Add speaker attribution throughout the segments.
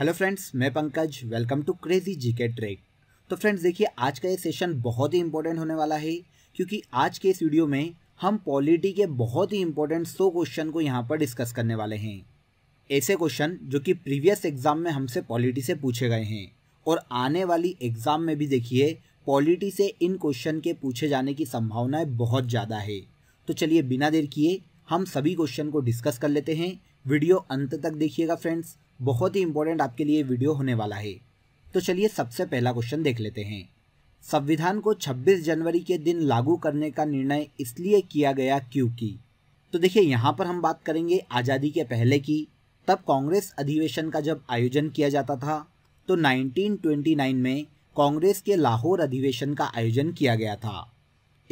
Speaker 1: Hello friends मैं Pankaj welcome to crazy GK trick तो friends देखिए आज का ये सेशन बहुत ही इंपॉर्टेंट होने वाला है क्योंकि आज के इस वीडियो में हम पॉलिटी के बहुत ही इंपॉर्टेंट सौ क्वेश्चन को यहाँ पर डिस्कस करने वाले हैं ऐसे क्वेश्चन जो कि प्रीवियस एग्जाम में हमसे पॉलिटी से पूछे गए हैं और आने वाली एग्जाम में भी देखिए पॉलिटी से इन क्वेश्चन के पूछे जाने की संभावनाएं बहुत ज़्यादा है तो चलिए बिना देर किए हम सभी क्वेश्चन को डिस्कस कर लेते हैं वीडियो अंत तक देखिएगा फ्रेंड्स बहुत ही इंपॉर्टेंट आपके लिए वीडियो होने वाला है तो चलिए सबसे पहला क्वेश्चन देख लेते हैं संविधान को 26 जनवरी के दिन लागू करने का निर्णय इसलिए किया गया क्योंकि तो देखिए यहाँ पर हम बात करेंगे आज़ादी के पहले की तब कांग्रेस अधिवेशन का जब आयोजन किया जाता था तो 1929 में कांग्रेस के लाहौर अधिवेशन का आयोजन किया गया था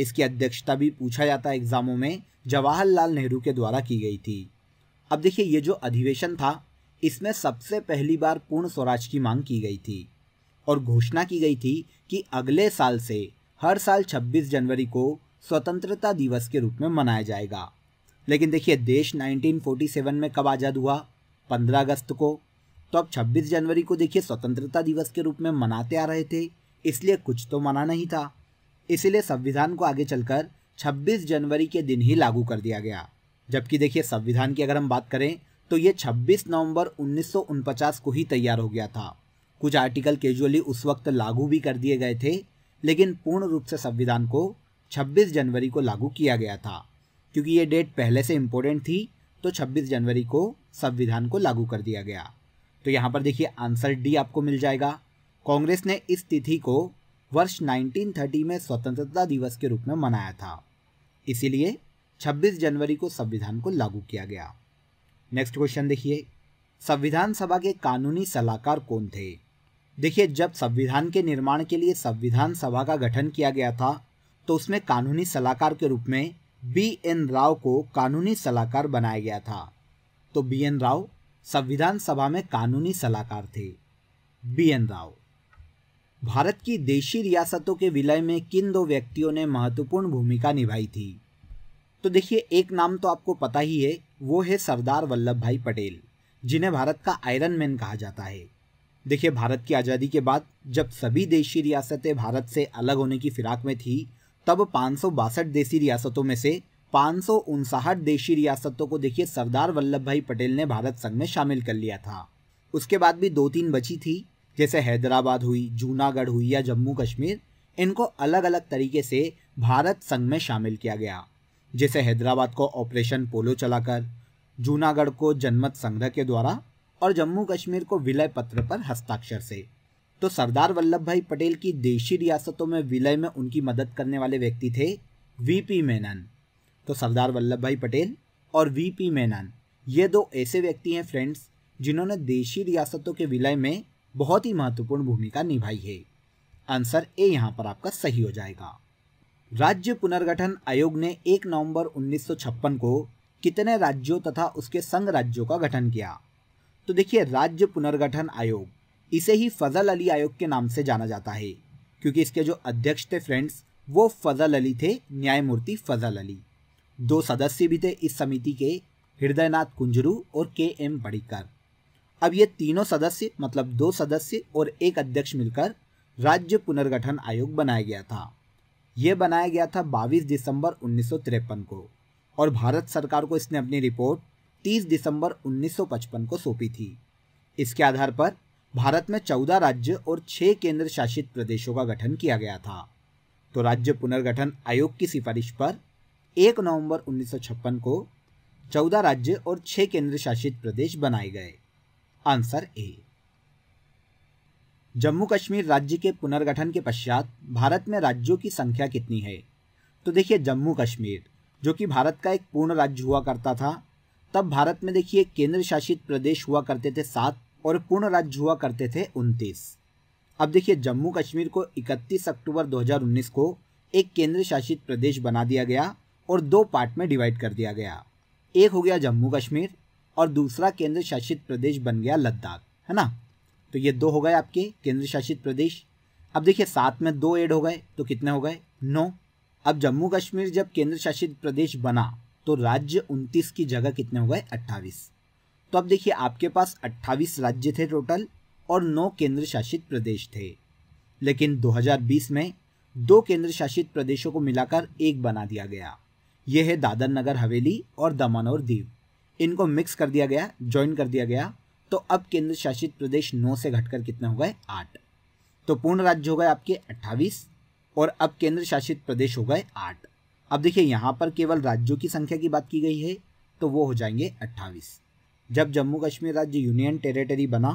Speaker 1: इसकी अध्यक्षता भी पूछा जाता एग्जामों में जवाहरलाल नेहरू के द्वारा की गई थी अब देखिए ये जो अधिवेशन था इसमें सबसे पहली बार पूर्ण स्वराज की मांग की गई थी और घोषणा की गई थी कि अगले साल से हर साल 26 जनवरी को स्वतंत्रता दिवस के रूप में मनाया जाएगा लेकिन देखिए देश 1947 में कब आज़ाद हुआ 15 अगस्त को तो अब 26 जनवरी को देखिए स्वतंत्रता दिवस के रूप में मनाते आ रहे थे इसलिए कुछ तो मना नहीं था इसीलिए संविधान को आगे चलकर 26 जनवरी के दिन ही लागू कर दिया गया जबकि देखिए संविधान की अगर हम बात करें तो ये 26 नवंबर उन्नीस को ही तैयार हो गया था कुछ आर्टिकल कैजुअली उस वक्त लागू भी कर दिए गए थे लेकिन पूर्ण रूप से संविधान को 26 जनवरी को लागू किया गया था क्योंकि ये डेट पहले से इम्पोर्टेंट थी तो 26 जनवरी को संविधान को लागू कर दिया गया तो यहाँ पर देखिए आंसर डी आपको मिल जाएगा कांग्रेस ने इस तिथि को वर्ष 1930 में स्वतंत्रता दिवस के रूप में मनाया था इसीलिए 26 जनवरी को संविधान को लागू किया गया नेक्स्ट क्वेश्चन देखिए संविधान सभा के कानूनी सलाहकार कौन थे देखिए जब संविधान के निर्माण के लिए संविधान सभा का गठन किया गया था तो उसमें कानूनी सलाहकार के रूप में बी एन राव को कानूनी सलाहकार बनाया गया था तो बी एन राव संविधान सभा में कानूनी सलाहकार थे बी एन राव भारत की देशी रियासतों के विलय में किन दो व्यक्तियों ने महत्वपूर्ण भूमिका निभाई थी तो देखिए एक नाम तो आपको पता ही है वो है सरदार वल्लभ भाई पटेल जिन्हें भारत का आयरन मैन कहा जाता है देखिए भारत की आज़ादी के बाद जब सभी देशी रियासतें भारत से अलग होने की फिराक में थी तब पाँच देशी रियासतों में से पाँच देशी रियासतों को देखिए सरदार वल्लभ भाई पटेल ने भारत संघ में शामिल कर लिया था उसके बाद भी दो तीन बची थी जैसे हैदराबाद हुई जूनागढ़ हुई या जम्मू कश्मीर इनको अलग अलग तरीके से भारत संघ में शामिल किया गया जैसे हैदराबाद को ऑपरेशन पोलो चलाकर जूनागढ़ को जनमत संग्रह के द्वारा और जम्मू कश्मीर को विलय पत्र पर हस्ताक्षर से तो सरदार वल्लभ भाई पटेल की देशी रियासतों में विलय में उनकी मदद करने वाले व्यक्ति थे वीपी मेनन तो सरदार वल्लभ भाई पटेल और वीपी मेनन ये दो ऐसे व्यक्ति हैं फ्रेंड्स जिन्होंने देशी रियासतों के विलय में बहुत ही महत्वपूर्ण भूमिका निभाई है आंसर ए यहाँ पर आपका सही हो जाएगा राज्य पुनर्गठन आयोग ने 1 नवंबर 1956 को कितने राज्यों तथा उसके संघ राज्यों का गठन किया तो देखिए राज्य पुनर्गठन आयोग इसे ही फजल अली आयोग के नाम से जाना जाता है क्योंकि इसके जो अध्यक्ष थे फ्रेंड्स वो फजल अली थे न्यायमूर्ति फजल अली दो सदस्य भी थे इस समिति के हृदयनाथ कुंजरू और के एम बड़ीकर अब ये तीनों सदस्य मतलब दो सदस्य और एक अध्यक्ष मिलकर राज्य पुनर्गठन आयोग बनाया गया था यह बनाया गया था 22 दिसंबर उन्नीस को और भारत सरकार को इसने अपनी रिपोर्ट 30 दिसंबर 1955 को सौंपी थी इसके आधार पर भारत में 14 राज्य और 6 केंद्र शासित प्रदेशों का गठन किया गया था तो राज्य पुनर्गठन आयोग की सिफारिश पर 1 नवंबर 1956 को 14 राज्य और 6 केंद्र शासित प्रदेश बनाए गए आंसर ए जम्मू कश्मीर राज्य के पुनर्गठन के पश्चात भारत में राज्यों की संख्या कितनी है तो देखिए जम्मू कश्मीर जो कि भारत का एक पूर्ण राज्य हुआ करता था तब भारत में देखिए केंद्र शासित प्रदेश हुआ करते थे सात और पूर्ण राज्य हुआ करते थे उनतीस अब देखिए जम्मू कश्मीर को 31 अक्टूबर 2019 को एक केंद्र शासित प्रदेश बना दिया गया और दो पार्ट में डिवाइड कर दिया गया एक हो गया जम्मू कश्मीर और दूसरा केंद्र शासित प्रदेश बन गया लद्दाख है ना तो ये दो हो गए आपके केंद्र शासित प्रदेश अब देखिए सात में दो एड हो गए तो कितने हो गए नौ अब जम्मू कश्मीर जब केंद्र शासित प्रदेश बना तो राज्य उनतीस की जगह कितने हो गए अट्ठाईस तो अब देखिए आपके पास 28 राज्य थे टोटल और नौ केंद्र शासित प्रदेश थे लेकिन 2020 में दो केंद्र शासित प्रदेशों को मिलाकर एक बना दिया गया यह है दादर नगर हवेली और दमन और दीव इनको मिक्स कर दिया गया ज्वाइन कर दिया गया तो अब केंद्र शासित प्रदेश नौ से घटकर कितना हो गए आठ तो पूर्ण राज्य हो गए आपके अट्ठावीस और अब केंद्र शासित प्रदेश हो गए आठ अब देखिए यहाँ पर केवल राज्यों की संख्या की बात की गई है तो वो हो जाएंगे अट्ठावीस जब जम्मू कश्मीर राज्य यूनियन टेरिटरी बना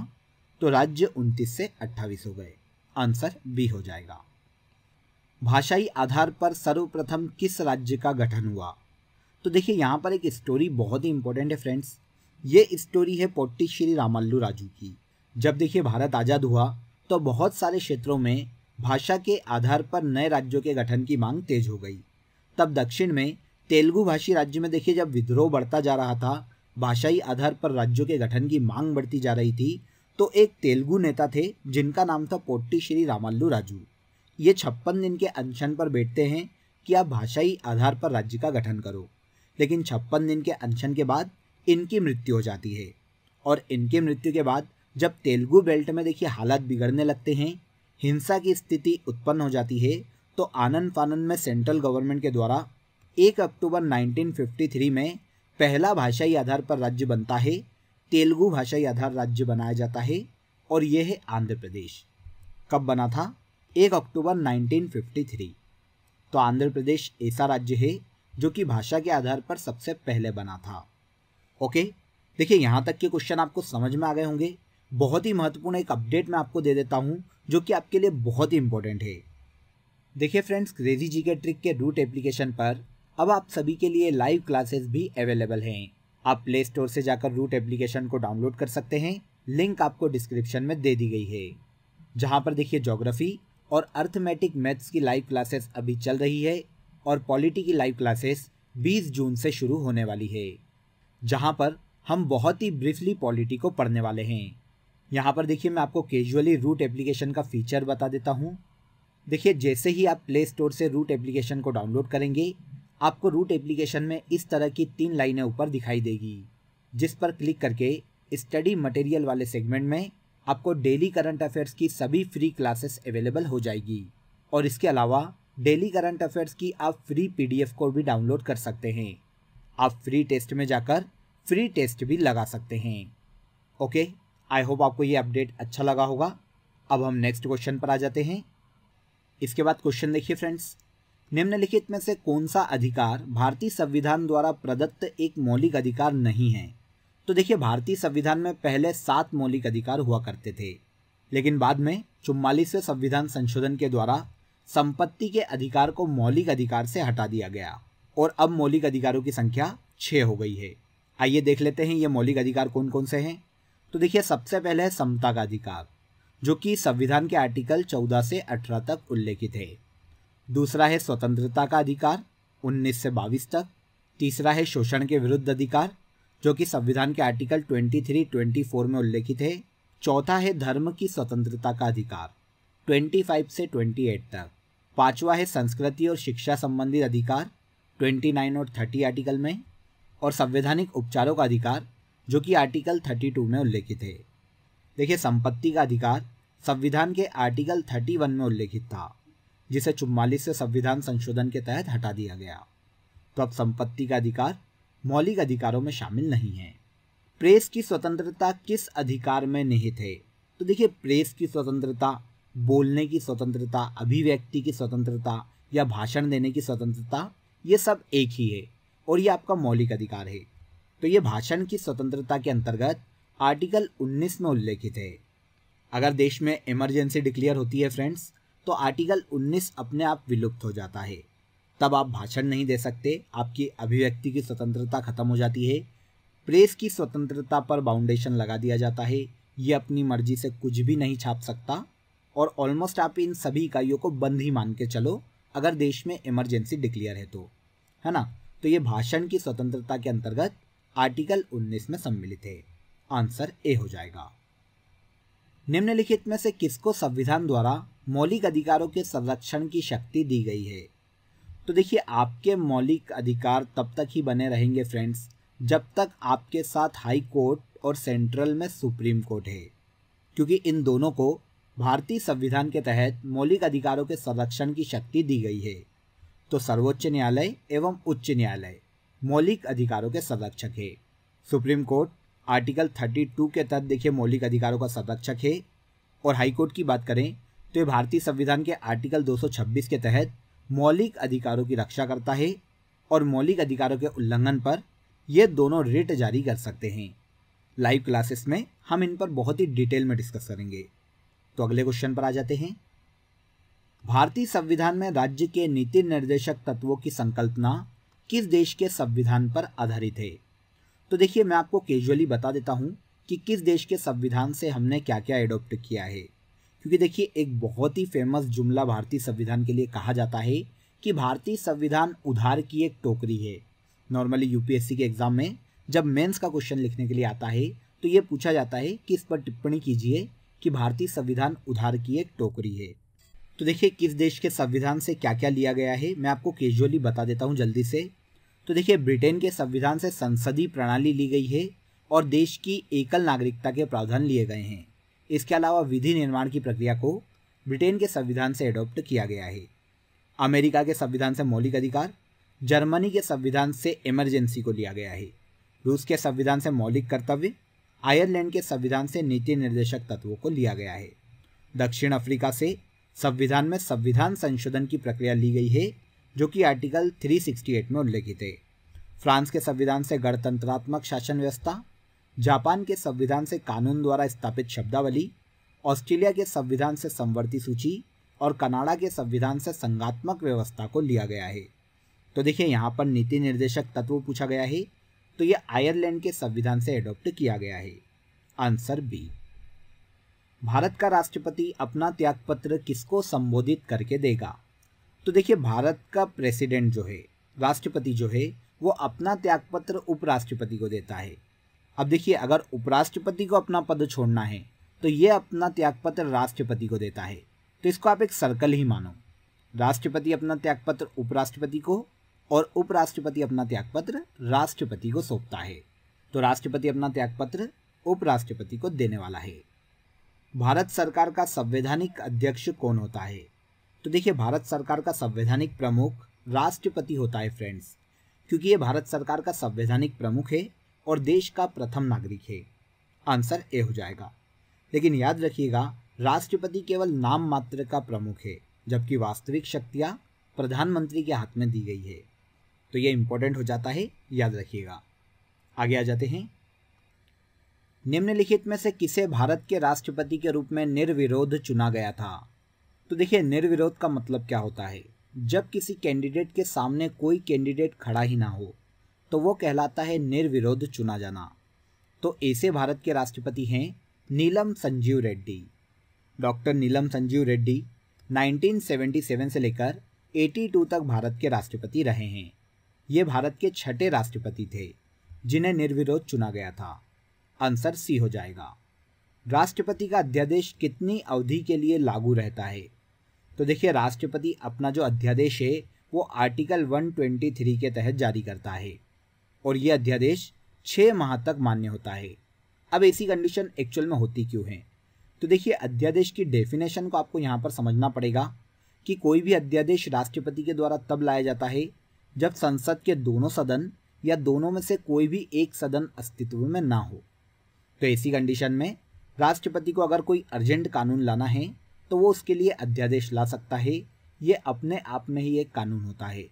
Speaker 1: तो राज्य उनतीस से अट्ठावीस हो गए आंसर बी हो जाएगा भाषाई आधार पर सर्वप्रथम किस राज्य का गठन हुआ तो देखिए यहाँ पर एक स्टोरी बहुत ही इंपॉर्टेंट है फ्रेंड्स ये स्टोरी है पोट्टी श्री रामल्लू राजू की जब देखिए भारत आज़ाद हुआ तो बहुत सारे क्षेत्रों में भाषा के आधार पर नए राज्यों के गठन की मांग तेज हो गई तब दक्षिण में तेलुगु भाषी राज्य में देखिए जब विद्रोह बढ़ता जा रहा था भाषाई आधार पर राज्यों के गठन की मांग बढ़ती जा रही थी तो एक तेलुगु नेता थे जिनका नाम था पोट्टी श्री रामल्लू राजू ये छप्पन दिन के अनशन पर बैठते हैं कि आप भाषाई आधार पर राज्य का गठन करो लेकिन छप्पन दिन के अनशन के बाद इनकी मृत्यु हो जाती है और इनकी मृत्यु के बाद जब तेलुगु बेल्ट में देखिए हालात बिगड़ने लगते हैं हिंसा की स्थिति उत्पन्न हो जाती है तो आनंद फानंद में सेंट्रल गवर्नमेंट के द्वारा एक अक्टूबर 1953 में पहला भाषाई आधार पर राज्य बनता है तेलुगु भाषाई आधार राज्य बनाया जाता है और यह है आंध्र प्रदेश कब बना था एक अक्टूबर 1953 तो आंध्र प्रदेश ऐसा राज्य है जो कि भाषा के आधार पर सबसे पहले बना था ओके देखिए यहाँ तक के क्वेश्चन आपको समझ में आ गए होंगे बहुत ही महत्वपूर्ण एक अपडेट मैं आपको दे देता हूँ जो कि आपके लिए बहुत ही इंपॉर्टेंट है देखिए फ्रेंड्स क्रेजी जी के ट्रिक के रूट एप्लीकेशन पर अब आप सभी के लिए लाइव क्लासेस भी अवेलेबल हैं आप प्ले स्टोर से जाकर रूट एप्लीकेशन को डाउनलोड कर सकते हैं लिंक आपको डिस्क्रिप्शन में दे दी गई है जहाँ पर देखिए जोग्राफी और अर्थमेटिक मैथ्स की लाइव क्लासेस अभी चल रही है और पॉलिटी की लाइव क्लासेस 20 जून से शुरू होने वाली है जहाँ पर हम बहुत ही ब्रीफली पॉलिटी को पढ़ने वाले हैं यहाँ पर देखिए मैं आपको कैजुअली रूट एप्लीकेशन का फीचर बता देता हूँ देखिए जैसे ही आप प्ले स्टोर से रूट एप्लीकेशन को डाउनलोड करेंगे आपको रूट एप्लीकेशन में इस तरह की तीन लाइनें ऊपर दिखाई देगी जिस पर क्लिक करके स्टडी मटेरियल वाले सेगमेंट में आपको डेली करंट अफेयर्स की सभी फ्री क्लासेस अवेलेबल हो जाएगी और इसके अलावा डेली करंट अफेयर्स की आप फ्री पीडीएफ को भी डाउनलोड कर सकते हैं आप फ्री टेस्ट में जाकर फ्री टेस्ट भी लगा सकते हैं ओके आई होप आपको ये अपडेट अच्छा लगा होगा अब हम नेक्स्ट क्वेश्चन पर आ जाते हैं इसके बाद क्वेश्चन देखिए फ्रेंड्स निम्नलिखित में से कौन सा अधिकार भारतीय संविधान द्वारा प्रदत्त एक मौलिक अधिकार नहीं है तो देखिए भारतीय संविधान में पहले सात मौलिक अधिकार हुआ करते थे लेकिन बाद में चुम्बालीसवें संविधान संशोधन के द्वारा संपत्ति के अधिकार को मौलिक अधिकार से हटा दिया गया और अब मौलिक अधिकारों की संख्या छः हो गई है आइए देख लेते हैं ये मौलिक अधिकार कौन कौन से हैं तो देखिए सबसे पहले है समता का अधिकार जो कि संविधान के आर्टिकल 14 से 18 तक उल्लेखित है दूसरा है स्वतंत्रता का अधिकार 19 से 22 तक तीसरा है शोषण के विरुद्ध अधिकार जो कि संविधान के आर्टिकल 23, 24 में उल्लेखित है चौथा है धर्म की स्वतंत्रता का अधिकार 25 से 28 तक पांचवा है संस्कृति और शिक्षा संबंधित अधिकार ट्वेंटी नाइन और थर्टी आर्टिकल में और संवैधानिक उपचारों का अधिकार जो कि आर्टिकल थर्टी टू में उल्लेखित है देखिए संपत्ति का अधिकार संविधान के आर्टिकल थर्टी वन में उल्लेखित था जिसे चुम्बालीस से संविधान संशोधन के तहत हटा दिया गया तो अब संपत्ति का अधिकार मौलिक अधिकारों में शामिल नहीं है प्रेस की स्वतंत्रता किस अधिकार में निहित है तो देखिए प्रेस की स्वतंत्रता बोलने की स्वतंत्रता अभिव्यक्ति की स्वतंत्रता या भाषण देने की स्वतंत्रता ये सब एक ही है और ये आपका मौलिक अधिकार है तो ये भाषण की स्वतंत्रता के अंतर्गत आर्टिकल 19 में उल्लेखित है अगर देश में इमरजेंसी डिक्लेयर होती है फ्रेंड्स तो आर्टिकल 19 अपने आप विलुप्त हो जाता है तब आप भाषण नहीं दे सकते आपकी अभिव्यक्ति की स्वतंत्रता खत्म हो जाती है प्रेस की स्वतंत्रता पर बाउंडेशन लगा दिया जाता है ये अपनी मर्जी से कुछ भी नहीं छाप सकता और ऑलमोस्ट आप इन सभी इकाइयों को बंद ही मान के चलो अगर देश में इमरजेंसी डिक्लेयर है तो है ना तो ये भाषण की स्वतंत्रता के अंतर्गत आर्टिकल 19 में सम्मिलित है आंसर ए हो जाएगा निम्नलिखित में से किसको संविधान द्वारा मौलिक अधिकारों के संरक्षण की शक्ति दी गई है तो देखिए आपके मौलिक अधिकार तब तक ही बने रहेंगे फ्रेंड्स जब तक आपके साथ हाई कोर्ट और सेंट्रल में सुप्रीम कोर्ट है क्योंकि इन दोनों को भारतीय संविधान के तहत मौलिक अधिकारों के संरक्षण की शक्ति दी गई है तो सर्वोच्च न्यायालय एवं उच्च न्यायालय मौलिक अधिकारों के संरक्षक है सुप्रीम कोर्ट आर्टिकल 32 के तहत देखिए मौलिक अधिकारों का संरक्षक है और हाई कोर्ट की बात करें तो ये भारतीय संविधान के आर्टिकल 226 के तहत मौलिक अधिकारों की रक्षा करता है और मौलिक अधिकारों के उल्लंघन पर ये दोनों रिट जारी कर सकते हैं लाइव क्लासेस में हम इन पर बहुत ही डिटेल में डिस्कस करेंगे तो अगले क्वेश्चन पर आ जाते हैं भारतीय संविधान में राज्य के नीति निर्देशक तत्वों की संकल्पना किस देश के संविधान पर आधारित है तो देखिए मैं आपको कैजुअली बता देता हूं कि किस देश के संविधान से हमने क्या क्या एडोप्ट किया है क्योंकि देखिए एक बहुत ही फेमस जुमला भारतीय संविधान के लिए कहा जाता है कि भारतीय संविधान उधार की एक टोकरी है नॉर्मली यूपीएससी के एग्ज़ाम में जब मेंस का क्वेश्चन लिखने के लिए आता है तो ये पूछा जाता है कि इस पर टिप्पणी कीजिए कि भारतीय संविधान उधार की एक टोकरी है तो देखिए किस देश के संविधान से क्या क्या लिया गया है मैं आपको कैजुअली बता देता हूँ जल्दी से तो देखिए ब्रिटेन के संविधान से संसदीय प्रणाली ली गई है और देश की एकल नागरिकता के प्रावधान लिए गए हैं इसके अलावा विधि निर्माण की प्रक्रिया को ब्रिटेन के संविधान से एडॉप्ट किया गया है अमेरिका के संविधान से मौलिक अधिकार जर्मनी के संविधान से इमरजेंसी को लिया गया है रूस के संविधान से मौलिक कर्तव्य आयरलैंड के संविधान से नीति निर्देशक तत्वों को लिया गया है दक्षिण अफ्रीका से संविधान में संविधान संशोधन की प्रक्रिया ली गई है जो कि आर्टिकल 368 में उल्लेखित है फ्रांस के संविधान से गणतंत्रात्मक शासन व्यवस्था जापान के संविधान से कानून द्वारा स्थापित शब्दावली ऑस्ट्रेलिया के संविधान से संवर्ती सूची और कनाडा के संविधान से संगात्मक व्यवस्था को लिया गया है तो देखिए यहाँ पर नीति निर्देशक तत्व पूछा गया है तो यह आयरलैंड के संविधान से एडॉप्ट किया गया है आंसर बी भारत का राष्ट्रपति अपना त्यागपत्र किसको संबोधित करके देगा तो देखिए भारत का प्रेसिडेंट जो है राष्ट्रपति जो है वो अपना त्यागपत्र उपराष्ट्रपति को देता है अब देखिए अगर उपराष्ट्रपति को अपना पद छोड़ना है तो ये अपना त्यागपत्र राष्ट्रपति को देता है तो इसको आप एक सर्कल ही मानो राष्ट्रपति अपना त्यागपत्र उपराष्ट्रपति को और उपराष्ट्रपति अपना त्यागपत्र राष्ट्रपति को सौंपता है तो राष्ट्रपति अपना त्यागपत्र उपराष्ट्रपति को देने वाला है भारत सरकार का संवैधानिक अध्यक्ष कौन होता है तो देखिए भारत सरकार का संवैधानिक प्रमुख राष्ट्रपति होता है फ्रेंड्स क्योंकि ये भारत सरकार का संवैधानिक प्रमुख है और देश का प्रथम नागरिक है आंसर ए हो जाएगा लेकिन याद रखिएगा राष्ट्रपति केवल नाम मात्र का प्रमुख है जबकि वास्तविक शक्तियाँ प्रधानमंत्री के हाथ में दी गई है तो ये इंपॉर्टेंट हो जाता है याद रखिएगा आगे आ जाते हैं निम्नलिखित में से किसे भारत के राष्ट्रपति के रूप में निर्विरोध चुना गया था तो देखिए निर्विरोध का मतलब क्या होता है जब किसी कैंडिडेट के सामने कोई कैंडिडेट खड़ा ही ना हो तो वो कहलाता है निर्विरोध चुना जाना तो ऐसे भारत के राष्ट्रपति हैं नीलम संजीव रेड्डी डॉक्टर नीलम संजीव रेड्डी 1977 से लेकर 82 तक भारत के राष्ट्रपति रहे हैं ये भारत के छठे राष्ट्रपति थे जिन्हें निर्विरोध चुना गया था आंसर सी हो जाएगा राष्ट्रपति का अध्यादेश कितनी अवधि के लिए लागू रहता है तो देखिए राष्ट्रपति अपना जो अध्यादेश है वो आर्टिकल 123 के तहत जारी करता है और ये अध्यादेश छः माह तक मान्य होता है अब ऐसी कंडीशन एक्चुअल में होती क्यों है तो देखिए अध्यादेश की डेफिनेशन को आपको यहाँ पर समझना पड़ेगा कि कोई भी अध्यादेश राष्ट्रपति के द्वारा तब लाया जाता है जब संसद के दोनों सदन या दोनों में से कोई भी एक सदन अस्तित्व में ना हो तो ऐसी कंडीशन में राष्ट्रपति को अगर कोई अर्जेंट कानून लाना है तो वो उसके लिए अध्यादेश ला सकता है ये अपने आप में ही एक कानून होता है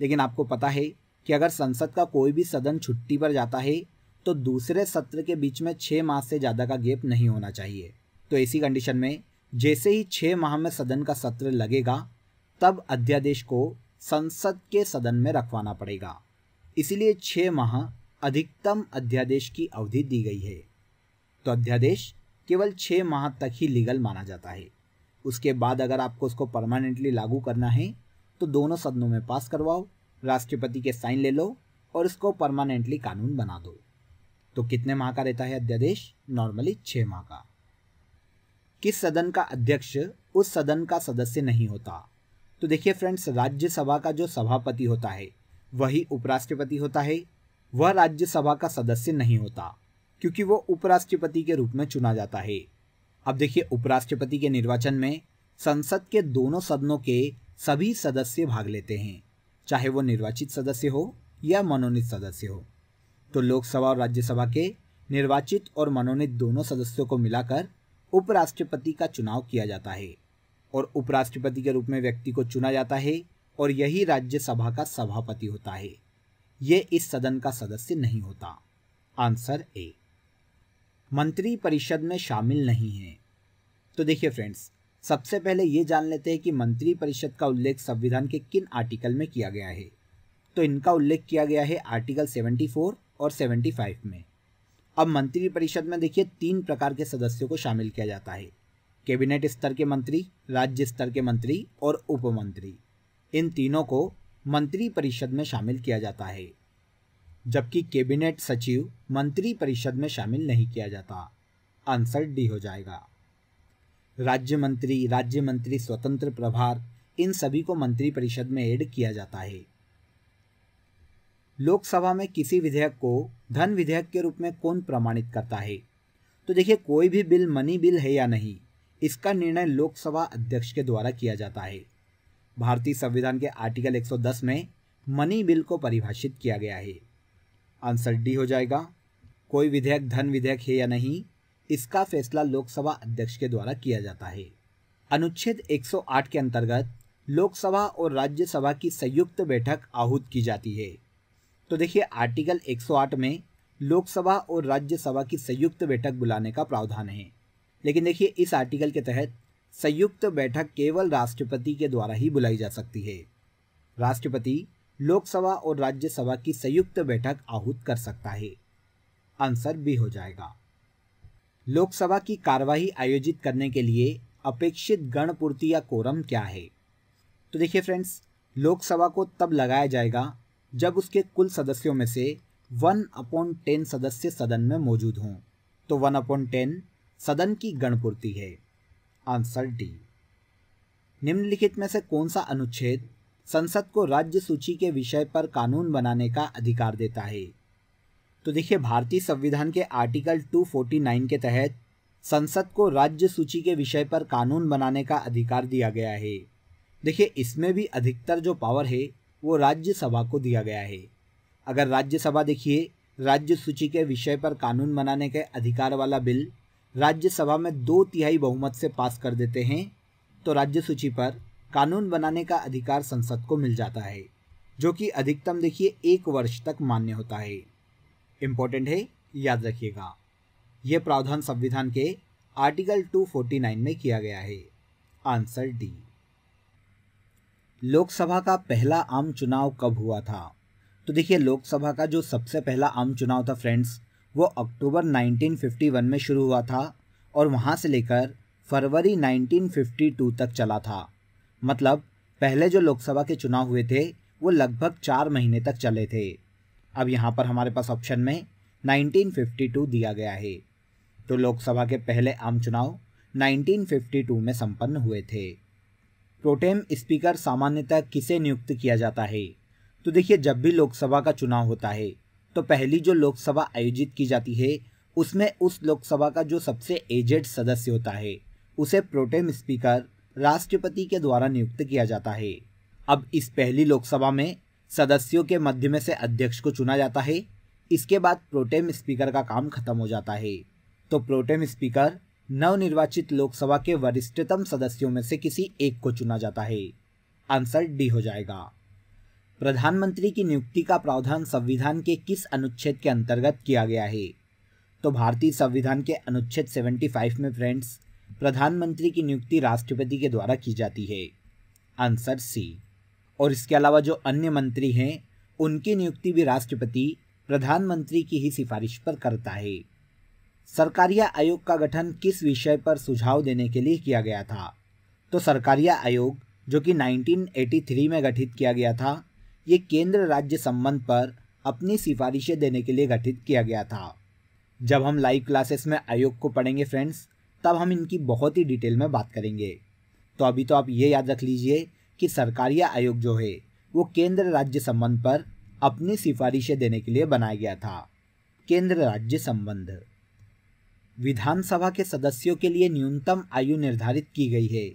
Speaker 1: लेकिन आपको पता है कि अगर संसद का कोई भी सदन छुट्टी पर जाता है तो दूसरे सत्र के बीच में छः माह से ज़्यादा का गैप नहीं होना चाहिए तो ऐसी कंडीशन में जैसे ही छः माह में सदन का सत्र लगेगा तब अध्यादेश को संसद के सदन में रखवाना पड़ेगा इसलिए छः माह अधिकतम अध्यादेश की अवधि दी गई है तो अध्यादेश केवल छः माह तक ही लीगल माना जाता है उसके बाद अगर आपको उसको परमानेंटली लागू करना है तो दोनों सदनों में पास करवाओ राष्ट्रपति के साइन ले लो और इसको परमानेंटली कानून बना दो तो कितने माह का रहता है अध्यादेश नॉर्मली छः माह का किस सदन का अध्यक्ष उस सदन का सदस्य नहीं होता तो देखिए फ्रेंड्स राज्यसभा का जो सभापति होता है वही उपराष्ट्रपति होता है वह राज्यसभा का सदस्य नहीं होता क्योंकि वो उपराष्ट्रपति के रूप में चुना जाता है अब देखिए उपराष्ट्रपति के निर्वाचन में संसद के दोनों सदनों के सभी सदस्य भाग लेते हैं चाहे वो निर्वाचित सदस्य हो या मनोनीत सदस्य हो तो लोकसभा और राज्यसभा के निर्वाचित और मनोनीत दोनों सदस्यों को मिलाकर उपराष्ट्रपति का चुनाव किया जाता है और उपराष्ट्रपति के रूप में व्यक्ति को चुना जाता है और यही राज्यसभा का सभापति होता है यह इस सदन का सदस्य नहीं होता आंसर ए मंत्री परिषद में शामिल नहीं है तो देखिए फ्रेंड्स सबसे पहले ये जान लेते हैं कि मंत्री परिषद का उल्लेख संविधान के किन आर्टिकल में किया गया है तो इनका उल्लेख किया गया है आर्टिकल 74 और 75 में अब मंत्रिपरिषद में देखिए तीन प्रकार के सदस्यों को शामिल किया जाता है कैबिनेट स्तर के मंत्री राज्य स्तर के मंत्री और उपमंत्री इन तीनों को मंत्री परिषद में शामिल किया जाता है जबकि कैबिनेट सचिव मंत्री परिषद में शामिल नहीं किया जाता आंसर डी हो जाएगा राज्य मंत्री राज्य मंत्री स्वतंत्र प्रभार इन सभी को मंत्री परिषद में ऐड किया जाता है लोकसभा में किसी विधेयक को धन विधेयक के रूप में कौन प्रमाणित करता है तो देखिए कोई भी बिल मनी बिल है या नहीं इसका निर्णय लोकसभा अध्यक्ष के द्वारा किया जाता है भारतीय संविधान के आर्टिकल 110 में मनी बिल को परिभाषित किया गया है आंसर डी हो जाएगा कोई विधेयक धन विधेयक है या नहीं इसका फैसला लोकसभा अध्यक्ष के द्वारा किया जाता है अनुच्छेद 108 के अंतर्गत लोकसभा और राज्यसभा की संयुक्त बैठक आहूत की जाती है तो देखिए आर्टिकल 108 में लोकसभा और राज्यसभा की संयुक्त बैठक बुलाने का प्रावधान है लेकिन देखिए इस आर्टिकल के तहत संयुक्त बैठक केवल राष्ट्रपति के द्वारा ही बुलाई जा सकती है राष्ट्रपति लोकसभा और राज्यसभा की संयुक्त बैठक आहूत कर सकता है आंसर भी हो जाएगा लोकसभा की कार्यवाही आयोजित करने के लिए अपेक्षित गणपूर्ति या कोरम क्या है तो देखिए फ्रेंड्स लोकसभा को तब लगाया जाएगा जब उसके कुल सदस्यों में से वन अपॉन टेन सदस्य सदन में मौजूद हों तो वन अपॉन टेन सदन की गणपूर्ति है आंसर डी निम्नलिखित में से कौन सा अनुच्छेद संसद को राज्य सूची के विषय पर कानून बनाने का अधिकार देता है तो देखिए भारतीय संविधान के आर्टिकल 249 के तहत संसद को राज्य सूची के विषय पर कानून बनाने का अधिकार दिया गया है देखिए इसमें भी अधिकतर जो पावर है वो राज्यसभा को दिया गया है अगर राज्यसभा देखिए राज्य सूची के विषय पर कानून बनाने के अधिकार वाला बिल राज्यसभा में दो तिहाई बहुमत से पास कर देते हैं तो राज्य सूची पर कानून बनाने का अधिकार संसद को मिल जाता है जो कि अधिकतम देखिए एक वर्ष तक मान्य होता है इम्पोर्टेंट है याद रखिएगा यह प्रावधान संविधान के आर्टिकल 249 में किया गया है आंसर डी लोकसभा का पहला आम चुनाव कब हुआ था तो देखिए लोकसभा का जो सबसे पहला आम चुनाव था फ्रेंड्स वो अक्टूबर 1951 में शुरू हुआ था और वहाँ से लेकर फरवरी 1952 तक चला था मतलब पहले जो लोकसभा के चुनाव हुए थे वो लगभग चार महीने तक चले थे अब यहाँ पर हमारे पास ऑप्शन में 1952 दिया गया है तो लोकसभा के पहले आम चुनाव 1952 में संपन्न हुए थे प्रोटेम स्पीकर सामान्यतः किसे नियुक्त किया जाता है तो देखिए जब भी लोकसभा का चुनाव होता है तो पहली जो लोकसभा आयोजित की जाती है उसमें उस लोकसभा का जो सबसे एजेड सदस्य होता है उसे प्रोटेम स्पीकर राष्ट्रपति के द्वारा नियुक्त किया जाता है अब इस पहली लोकसभा में सदस्यों के मध्य में से अध्यक्ष को चुना जाता है इसके बाद प्रोटेम स्पीकर का काम खत्म हो जाता है तो प्रोटेम स्पीकर नवनिर्वाचित लोकसभा के वरिष्ठतम सदस्यों में से किसी एक को चुना जाता है आंसर डी हो जाएगा प्रधानमंत्री की नियुक्ति का प्रावधान संविधान के किस अनुच्छेद के अंतर्गत किया गया है तो भारतीय संविधान के अनुच्छेद 75 में फ्रेंड्स प्रधानमंत्री की नियुक्ति राष्ट्रपति के द्वारा की जाती है आंसर सी और इसके अलावा जो अन्य मंत्री हैं उनकी नियुक्ति भी राष्ट्रपति प्रधानमंत्री की ही सिफारिश पर करता है सरकारिया आयोग का गठन किस विषय पर सुझाव देने के लिए किया गया था तो सरकारिया आयोग जो कि 1983 में गठित किया गया था ये केंद्र राज्य संबंध पर अपनी सिफारिशें देने के लिए गठित किया गया था जब हम लाइव क्लासेस में आयोग को पढ़ेंगे फ्रेंड्स तब हम इनकी बहुत ही डिटेल में बात करेंगे तो अभी तो आप ये याद रख लीजिए कि सरकारी आयोग जो है वो केंद्र राज्य संबंध पर अपनी सिफारिशें देने के लिए बनाया गया था केंद्र राज्य संबंध विधानसभा के सदस्यों के लिए न्यूनतम आयु निर्धारित की गई है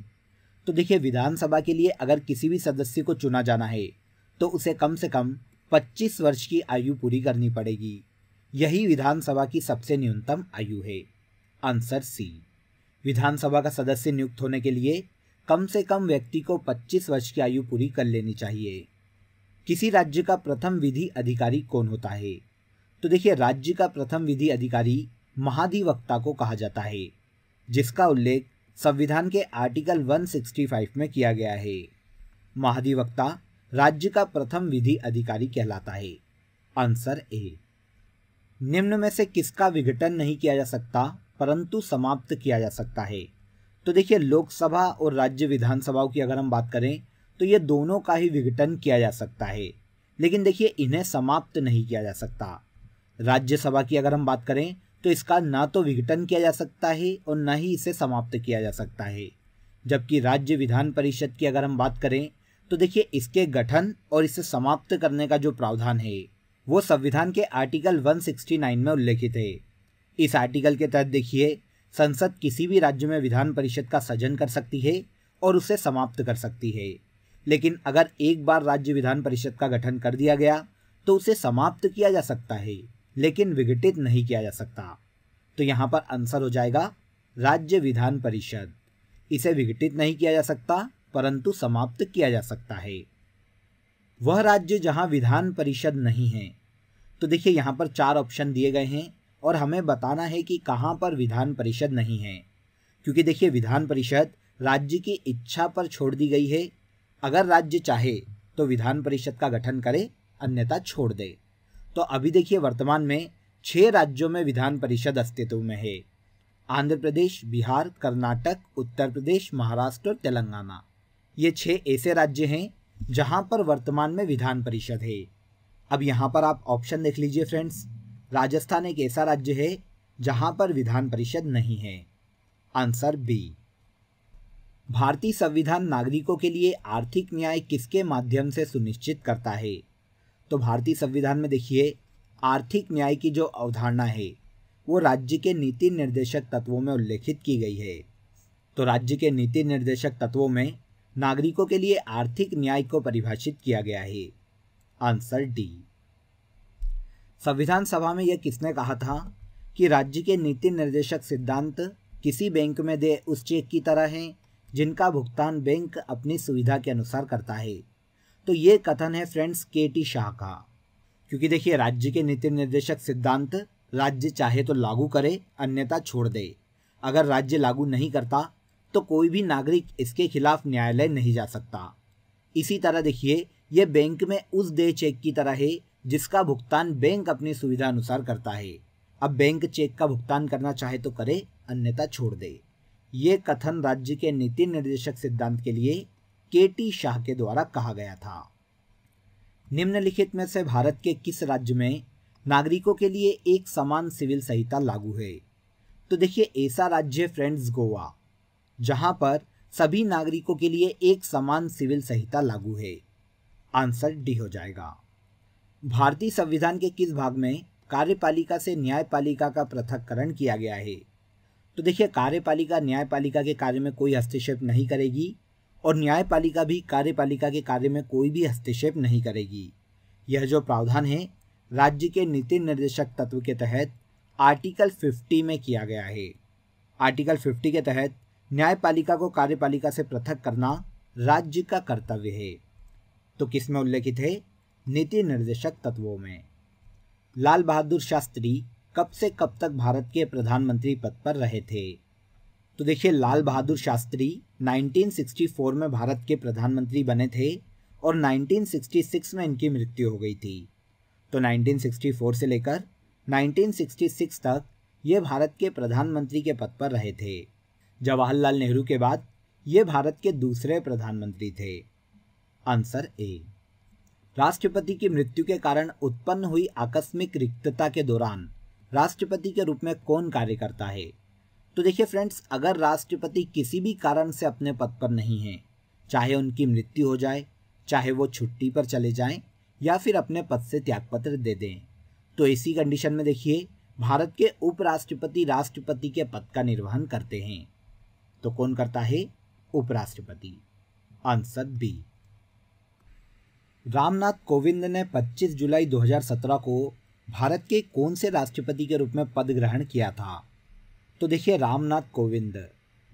Speaker 1: तो देखिए विधानसभा के लिए अगर किसी भी सदस्य को चुना जाना है तो उसे कम से कम 25 वर्ष की आयु पूरी करनी पड़ेगी यही विधानसभा की सबसे न्यूनतम आयु है आंसर सी विधानसभा का सदस्य नियुक्त होने के लिए कम से कम व्यक्ति को 25 वर्ष की आयु पूरी कर लेनी चाहिए किसी राज्य का प्रथम विधि अधिकारी कौन होता है तो देखिए राज्य का प्रथम विधि अधिकारी महाधिवक्ता को कहा जाता है जिसका उल्लेख संविधान के आर्टिकल 165 में किया गया है महाधिवक्ता राज्य का प्रथम विधि अधिकारी कहलाता है आंसर ए निम्न में से किसका विघटन नहीं किया जा सकता परंतु समाप्त किया जा सकता है तो देखिए लोकसभा और राज्य विधानसभाओं की अगर हम बात करें तो ये दोनों का ही विघटन किया जा सकता है लेकिन देखिए इन्हें समाप्त नहीं किया जा सकता राज्यसभा की अगर हम बात करें तो इसका ना तो विघटन किया जा सकता है और ना ही इसे समाप्त किया जा सकता है जबकि राज्य विधान परिषद की अगर हम बात करें तो देखिए इसके गठन और इसे समाप्त करने का जो प्रावधान है वो संविधान के आर्टिकल 169 में उल्लेखित है इस आर्टिकल के तहत देखिए संसद किसी भी राज्य में विधान परिषद का सजन कर सकती है और उसे समाप्त कर सकती है लेकिन अगर एक बार राज्य विधान परिषद का गठन कर दिया गया तो उसे समाप्त किया जा सकता है लेकिन विघटित नहीं किया जा सकता तो यहाँ पर आंसर हो जाएगा राज्य विधान परिषद इसे विघटित नहीं किया जा सकता परंतु समाप्त किया जा सकता है वह राज्य जहां विधान परिषद नहीं है तो देखिए यहां पर चार ऑप्शन दिए गए हैं और हमें बताना है कि कहां पर विधान परिषद नहीं है क्योंकि देखिए विधान परिषद राज्य की इच्छा पर छोड़ दी गई है अगर राज्य चाहे तो विधान परिषद का गठन करे अन्यथा छोड़ दे तो अभी देखिए वर्तमान में छह राज्यों में विधान परिषद अस्तित्व में है आंध्र प्रदेश बिहार कर्नाटक उत्तर प्रदेश महाराष्ट्र और तेलंगाना ये छह ऐसे राज्य हैं जहां पर वर्तमान में विधान परिषद है अब यहां पर आप ऑप्शन देख लीजिए फ्रेंड्स राजस्थान एक ऐसा राज्य है जहां पर विधान परिषद नहीं है आंसर बी भारतीय संविधान नागरिकों के लिए आर्थिक न्याय किसके माध्यम से सुनिश्चित करता है तो भारतीय संविधान में देखिए आर्थिक न्याय की जो अवधारणा है वो राज्य के नीति निर्देशक तत्वों में उल्लेखित की गई है तो राज्य के नीति निर्देशक तत्वों में नागरिकों के लिए आर्थिक न्याय को परिभाषित किया गया है आंसर डी संविधान सभा में यह किसने कहा था कि राज्य के नीति निर्देशक सिद्धांत किसी बैंक में दे उस चेक की तरह हैं जिनका भुगतान बैंक अपनी सुविधा के अनुसार करता है तो ये कथन है फ्रेंड्स के टी शाह का क्योंकि देखिए राज्य के नीति निर्देशक सिद्धांत राज्य चाहे तो लागू करे अन्यथा छोड़ दे अगर राज्य लागू नहीं करता तो कोई भी नागरिक इसके खिलाफ न्यायालय नहीं जा सकता इसी तरह देखिए यह बैंक में उस देय चेक की तरह है जिसका भुगतान बैंक अपनी सुविधा अनुसार करता है अब बैंक चेक का भुगतान करना चाहे तो करे अन्यथा छोड़ दे ये कथन राज्य के नीति निर्देशक सिद्धांत के लिए के टी शाह के द्वारा कहा गया था निम्नलिखित में से भारत के किस राज्य में नागरिकों के लिए एक समान सिविल संहिता लागू है तो देखिए ऐसा राज्य फ्रेंड्स गोवा जहां पर सभी नागरिकों के लिए एक समान सिविल संहिता लागू है आंसर डी हो जाएगा भारतीय संविधान के किस भाग में कार्यपालिका से न्यायपालिका का पृथककरण किया गया है तो देखिए कार्यपालिका न्यायपालिका के कार्य में कोई हस्तक्षेप नहीं करेगी और न्यायपालिका भी कार्यपालिका के कार्य में कोई भी हस्तक्षेप नहीं करेगी यह जो प्रावधान है राज्य के नीति निर्देशक तत्व के तहत आर्टिकल 50 में किया गया है आर्टिकल 50 के तहत न्यायपालिका को कार्यपालिका से पृथक करना राज्य का कर्तव्य है तो किसमें उल्लेखित है नीति निर्देशक तत्वों में लाल बहादुर शास्त्री कब से कब तक भारत के प्रधानमंत्री पद पर रहे थे तो देखिए लाल बहादुर शास्त्री 1964 में भारत के प्रधानमंत्री बने थे और 1966 में इनकी मृत्यु हो गई थी तो 1964 से लेकर 1966 तक ये भारत के प्रधानमंत्री के पद पर रहे थे जवाहरलाल नेहरू के बाद ये भारत के दूसरे प्रधानमंत्री थे आंसर ए राष्ट्रपति की मृत्यु के कारण उत्पन्न हुई आकस्मिक रिक्तता के दौरान राष्ट्रपति के रूप में कौन कार्य करता है तो देखिए फ्रेंड्स अगर राष्ट्रपति किसी भी कारण से अपने पद पर नहीं हैं चाहे उनकी मृत्यु हो जाए चाहे वो छुट्टी पर चले जाएं या फिर अपने पद से त्यागपत्र दे दें तो इसी कंडीशन में देखिए भारत के उपराष्ट्रपति राष्ट्रपति के पद का निर्वहन करते हैं तो कौन करता है उपराष्ट्रपति आंसर बी रामनाथ कोविंद ने 25 जुलाई 2017 को भारत के कौन से राष्ट्रपति के रूप में पद ग्रहण किया था तो देखिए रामनाथ कोविंद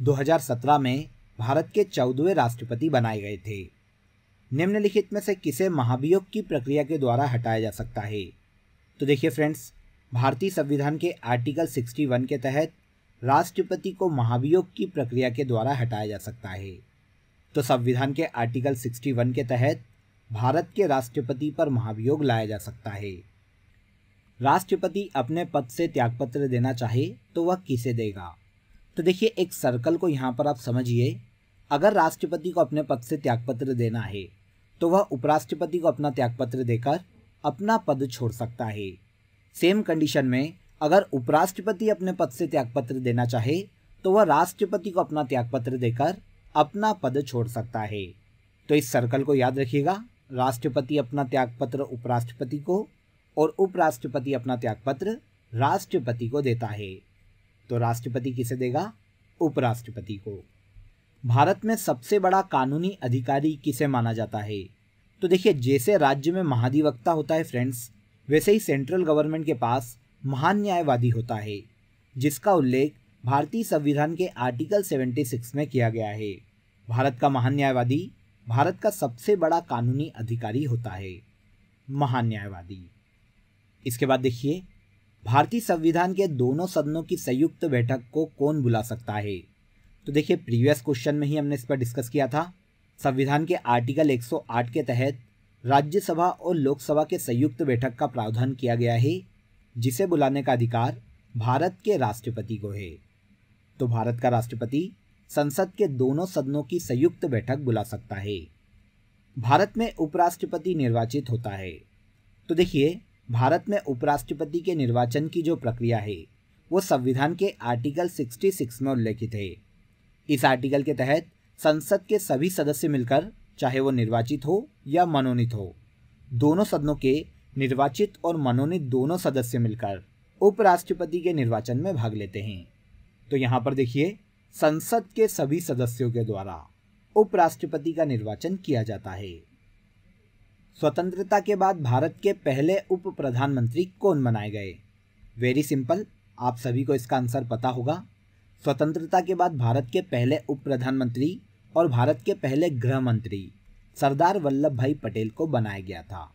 Speaker 1: 2017 में भारत के चौदहवें राष्ट्रपति बनाए गए थे निम्नलिखित में से किसे महाभियोग की प्रक्रिया के द्वारा हटाया जा सकता है तो देखिए फ्रेंड्स भारतीय संविधान के आर्टिकल 61 के तहत राष्ट्रपति को महाभियोग की प्रक्रिया के द्वारा हटाया जा सकता है तो संविधान के आर्टिकल 61 के तहत भारत के राष्ट्रपति पर महाभियोग लाया जा सकता है राष्ट्रपति अपने पद से त्यागपत्र देना चाहे तो वह किसे देगा तो देखिए एक सर्कल को यहाँ पर आप समझिए अगर राष्ट्रपति को अपने पद से त्यागपत्र देना है तो वह उपराष्ट्रपति को अपना त्यागपत्र देकर अपना पद छोड़ सकता है सेम कंडीशन में अगर उपराष्ट्रपति अपने पद से त्यागपत्र देना चाहे तो वह राष्ट्रपति को अपना त्यागपत्र देकर अपना पद छोड़ सकता है तो इस सर्कल को याद रखिएगा राष्ट्रपति अपना त्यागपत्र उपराष्ट्रपति को और उपराष्ट्रपति अपना त्यागपत्र राष्ट्रपति को देता है तो राष्ट्रपति किसे देगा उपराष्ट्रपति को भारत में सबसे बड़ा कानूनी अधिकारी किसे माना जाता है तो देखिए जैसे राज्य में महाधिवक्ता होता है फ्रेंड्स वैसे ही सेंट्रल गवर्नमेंट के पास महान न्यायवादी होता है जिसका उल्लेख भारतीय संविधान के आर्टिकल 76 में किया गया है भारत का महान न्यायवादी भारत का सबसे बड़ा कानूनी अधिकारी होता है महान न्यायवादी इसके बाद देखिए भारतीय संविधान के दोनों सदनों की संयुक्त बैठक को कौन बुला सकता है तो देखिए प्रीवियस क्वेश्चन में ही हमने इस पर डिस्कस किया था संविधान के आर्टिकल 108 के तहत राज्यसभा और लोकसभा के संयुक्त बैठक का प्रावधान किया गया है जिसे बुलाने का अधिकार भारत के राष्ट्रपति को है तो भारत का राष्ट्रपति संसद के दोनों सदनों की संयुक्त बैठक बुला सकता है भारत में उपराष्ट्रपति निर्वाचित होता है तो देखिए भारत में उपराष्ट्रपति के निर्वाचन की जो प्रक्रिया है वो संविधान के आर्टिकल 66 में उल्लेखित है इस आर्टिकल के तहत संसद के सभी सदस्य मिलकर चाहे वो निर्वाचित हो या मनोनीत हो दोनों सदनों के निर्वाचित और मनोनीत दोनों सदस्य मिलकर उपराष्ट्रपति के निर्वाचन में भाग लेते हैं तो यहाँ पर देखिए संसद के सभी सदस्यों के द्वारा उपराष्ट्रपति का निर्वाचन किया जाता है स्वतंत्रता के बाद भारत के पहले उप प्रधानमंत्री कौन बनाए गए वेरी सिंपल आप सभी को इसका आंसर पता होगा स्वतंत्रता के बाद भारत के पहले उप प्रधानमंत्री और भारत के पहले गृह मंत्री सरदार वल्लभ भाई पटेल को बनाया गया था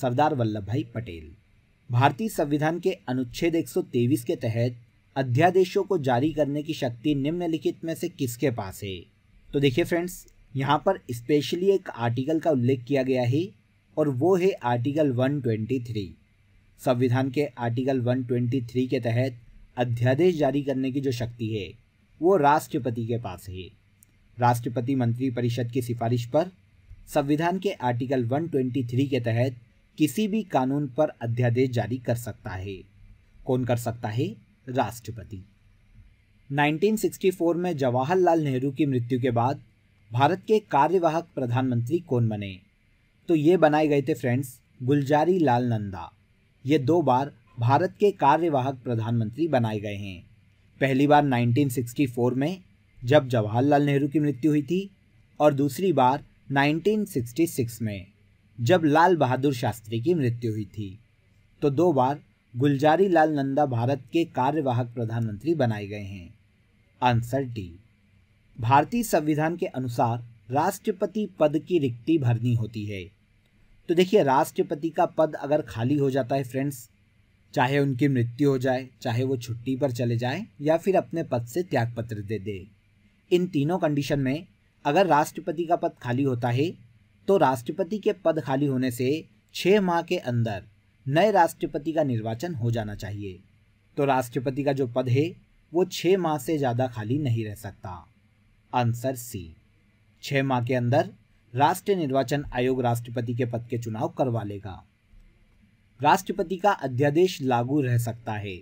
Speaker 1: सरदार वल्लभ भाई पटेल भारतीय संविधान के अनुच्छेद 123 के तहत अध्यादेशों को जारी करने की शक्ति निम्नलिखित में से किसके पास है तो देखिए फ्रेंड्स यहाँ पर स्पेशली एक आर्टिकल का उल्लेख किया गया है और वो है आर्टिकल 123 संविधान के आर्टिकल 123 के तहत अध्यादेश जारी करने की जो शक्ति है वो राष्ट्रपति के पास है राष्ट्रपति मंत्रिपरिषद की सिफारिश पर संविधान के आर्टिकल 123 के तहत किसी भी कानून पर अध्यादेश जारी कर सकता है कौन कर सकता है राष्ट्रपति 1964 में जवाहरलाल नेहरू की मृत्यु के बाद भारत के कार्यवाहक प्रधानमंत्री कौन बने तो ये बनाए गए थे फ्रेंड्स गुलजारी लाल नंदा ये दो बार भारत के कार्यवाहक प्रधानमंत्री बनाए गए हैं पहली बार 1964 में जब जवाहरलाल नेहरू की मृत्यु हुई थी और दूसरी बार 1966 में जब लाल बहादुर शास्त्री की मृत्यु हुई थी तो दो बार गुलजारी लाल नंदा भारत के कार्यवाहक प्रधानमंत्री बनाए गए हैं आंसर डी भारतीय संविधान के अनुसार राष्ट्रपति पद की रिक्ति भरनी होती है तो देखिए राष्ट्रपति का पद अगर खाली हो जाता है फ्रेंड्स चाहे उनकी मृत्यु हो जाए चाहे वो छुट्टी पर चले जाए या फिर अपने पद से त्यागपत्र दे दे इन तीनों कंडीशन में अगर राष्ट्रपति का पद खाली होता है तो राष्ट्रपति के पद खाली होने से छह माह के अंदर नए राष्ट्रपति का निर्वाचन हो जाना चाहिए तो राष्ट्रपति का जो पद है वो छह माह से ज़्यादा खाली नहीं रह सकता आंसर सी छः माह के अंदर राष्ट्रीय निर्वाचन आयोग राष्ट्रपति के पद के चुनाव करवा लेगा राष्ट्रपति का अध्यादेश लागू रह सकता है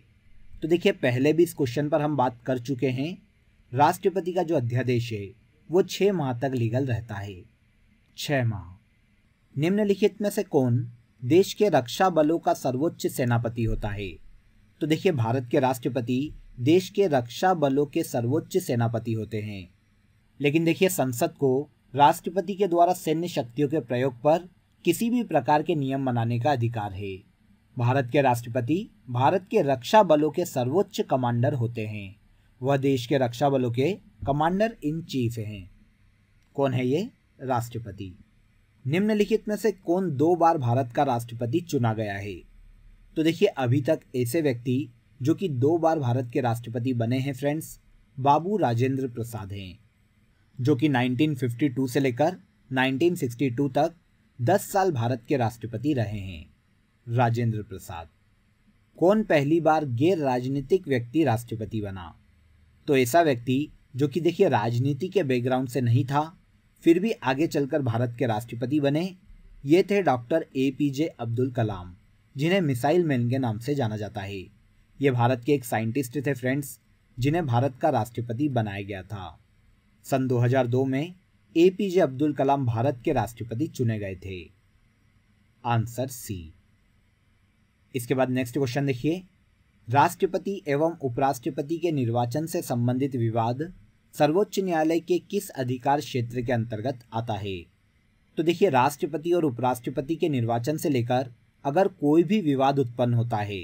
Speaker 1: तो देखिए पहले भी इस क्वेश्चन पर हम बात कर चुके हैं राष्ट्रपति का जो अध्यादेश है वो छः माह तक लीगल रहता है छः माह निम्नलिखित में से कौन देश के रक्षा बलों का सर्वोच्च सेनापति होता है तो देखिए भारत के राष्ट्रपति देश के रक्षा बलों के सर्वोच्च सेनापति होते हैं लेकिन देखिए संसद को राष्ट्रपति के द्वारा सैन्य शक्तियों के प्रयोग पर किसी भी प्रकार के नियम बनाने का अधिकार है भारत के राष्ट्रपति भारत के रक्षा बलों के सर्वोच्च कमांडर होते हैं वह देश के रक्षा बलों के कमांडर इन चीफ हैं कौन है ये राष्ट्रपति निम्नलिखित में से कौन दो बार भारत का राष्ट्रपति चुना गया है तो देखिए अभी तक ऐसे व्यक्ति जो कि दो बार भारत के राष्ट्रपति बने हैं फ्रेंड्स बाबू राजेंद्र प्रसाद हैं जो कि 1952 से लेकर 1962 तक 10 साल भारत के राष्ट्रपति रहे हैं राजेंद्र प्रसाद कौन पहली बार गैर राजनीतिक व्यक्ति राष्ट्रपति बना तो ऐसा व्यक्ति जो कि देखिए राजनीति के बैकग्राउंड से नहीं था फिर भी आगे चलकर भारत के राष्ट्रपति बने ये थे doctor A P J Abdul Kalam जिन्हें मिसाइल मैन के नाम से जाना जाता है ये भारत के एक साइंटिस्ट थे फ्रेंड्स जिन्हें भारत का राष्ट्रपति बनाया गया था सन 2002 में A P J Abdul Kalam Bharat के राष्ट्रपति चुने गए थे आंसर सी इसके बाद नेक्स्ट क्वेश्चन देखिए राष्ट्रपति एवं उपराष्ट्रपति के निर्वाचन से संबंधित विवाद सर्वोच्च न्यायालय के किस अधिकार क्षेत्र के अंतर्गत आता है तो देखिए राष्ट्रपति और उपराष्ट्रपति के निर्वाचन से लेकर अगर कोई भी विवाद उत्पन्न होता है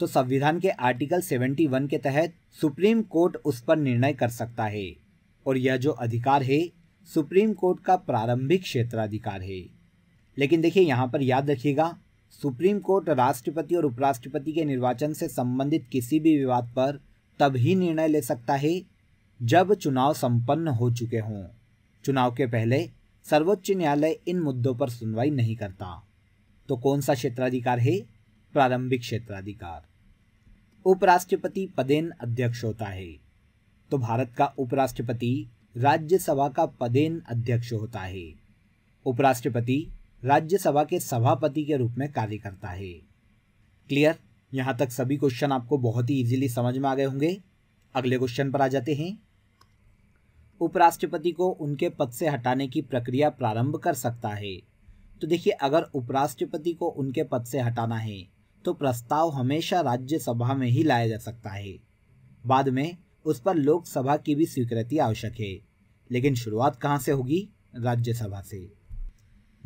Speaker 1: तो संविधान के आर्टिकल 71 के तहत सुप्रीम कोर्ट उस पर निर्णय कर सकता है और यह जो अधिकार है सुप्रीम कोर्ट का प्रारंभिक क्षेत्राधिकार है लेकिन देखिए यहाँ पर याद रखिएगा सुप्रीम कोर्ट राष्ट्रपति और उपराष्ट्रपति के निर्वाचन से संबंधित किसी भी विवाद पर तब ही निर्णय ले सकता है जब चुनाव संपन्न हो चुके हों चुनाव के पहले सर्वोच्च न्यायालय इन मुद्दों पर सुनवाई नहीं करता तो कौन सा क्षेत्राधिकार है प्रारंभिक क्षेत्राधिकार उपराष्ट्रपति पदेन अध्यक्ष होता है तो भारत का उपराष्ट्रपति राज्यसभा का पदेन अध्यक्ष होता है उपराष्ट्रपति राज्यसभा के सभापति के रूप में कार्य करता है क्लियर यहाँ तक सभी क्वेश्चन आपको बहुत ही इजीली समझ में आ गए होंगे अगले क्वेश्चन पर आ जाते हैं उपराष्ट्रपति को उनके पद से हटाने की प्रक्रिया प्रारंभ कर सकता है तो देखिए अगर उपराष्ट्रपति को उनके पद से हटाना है तो प्रस्ताव हमेशा राज्यसभा में ही लाया जा सकता है बाद में उस पर लोकसभा की भी स्वीकृति आवश्यक है लेकिन शुरुआत कहाँ से होगी राज्यसभा से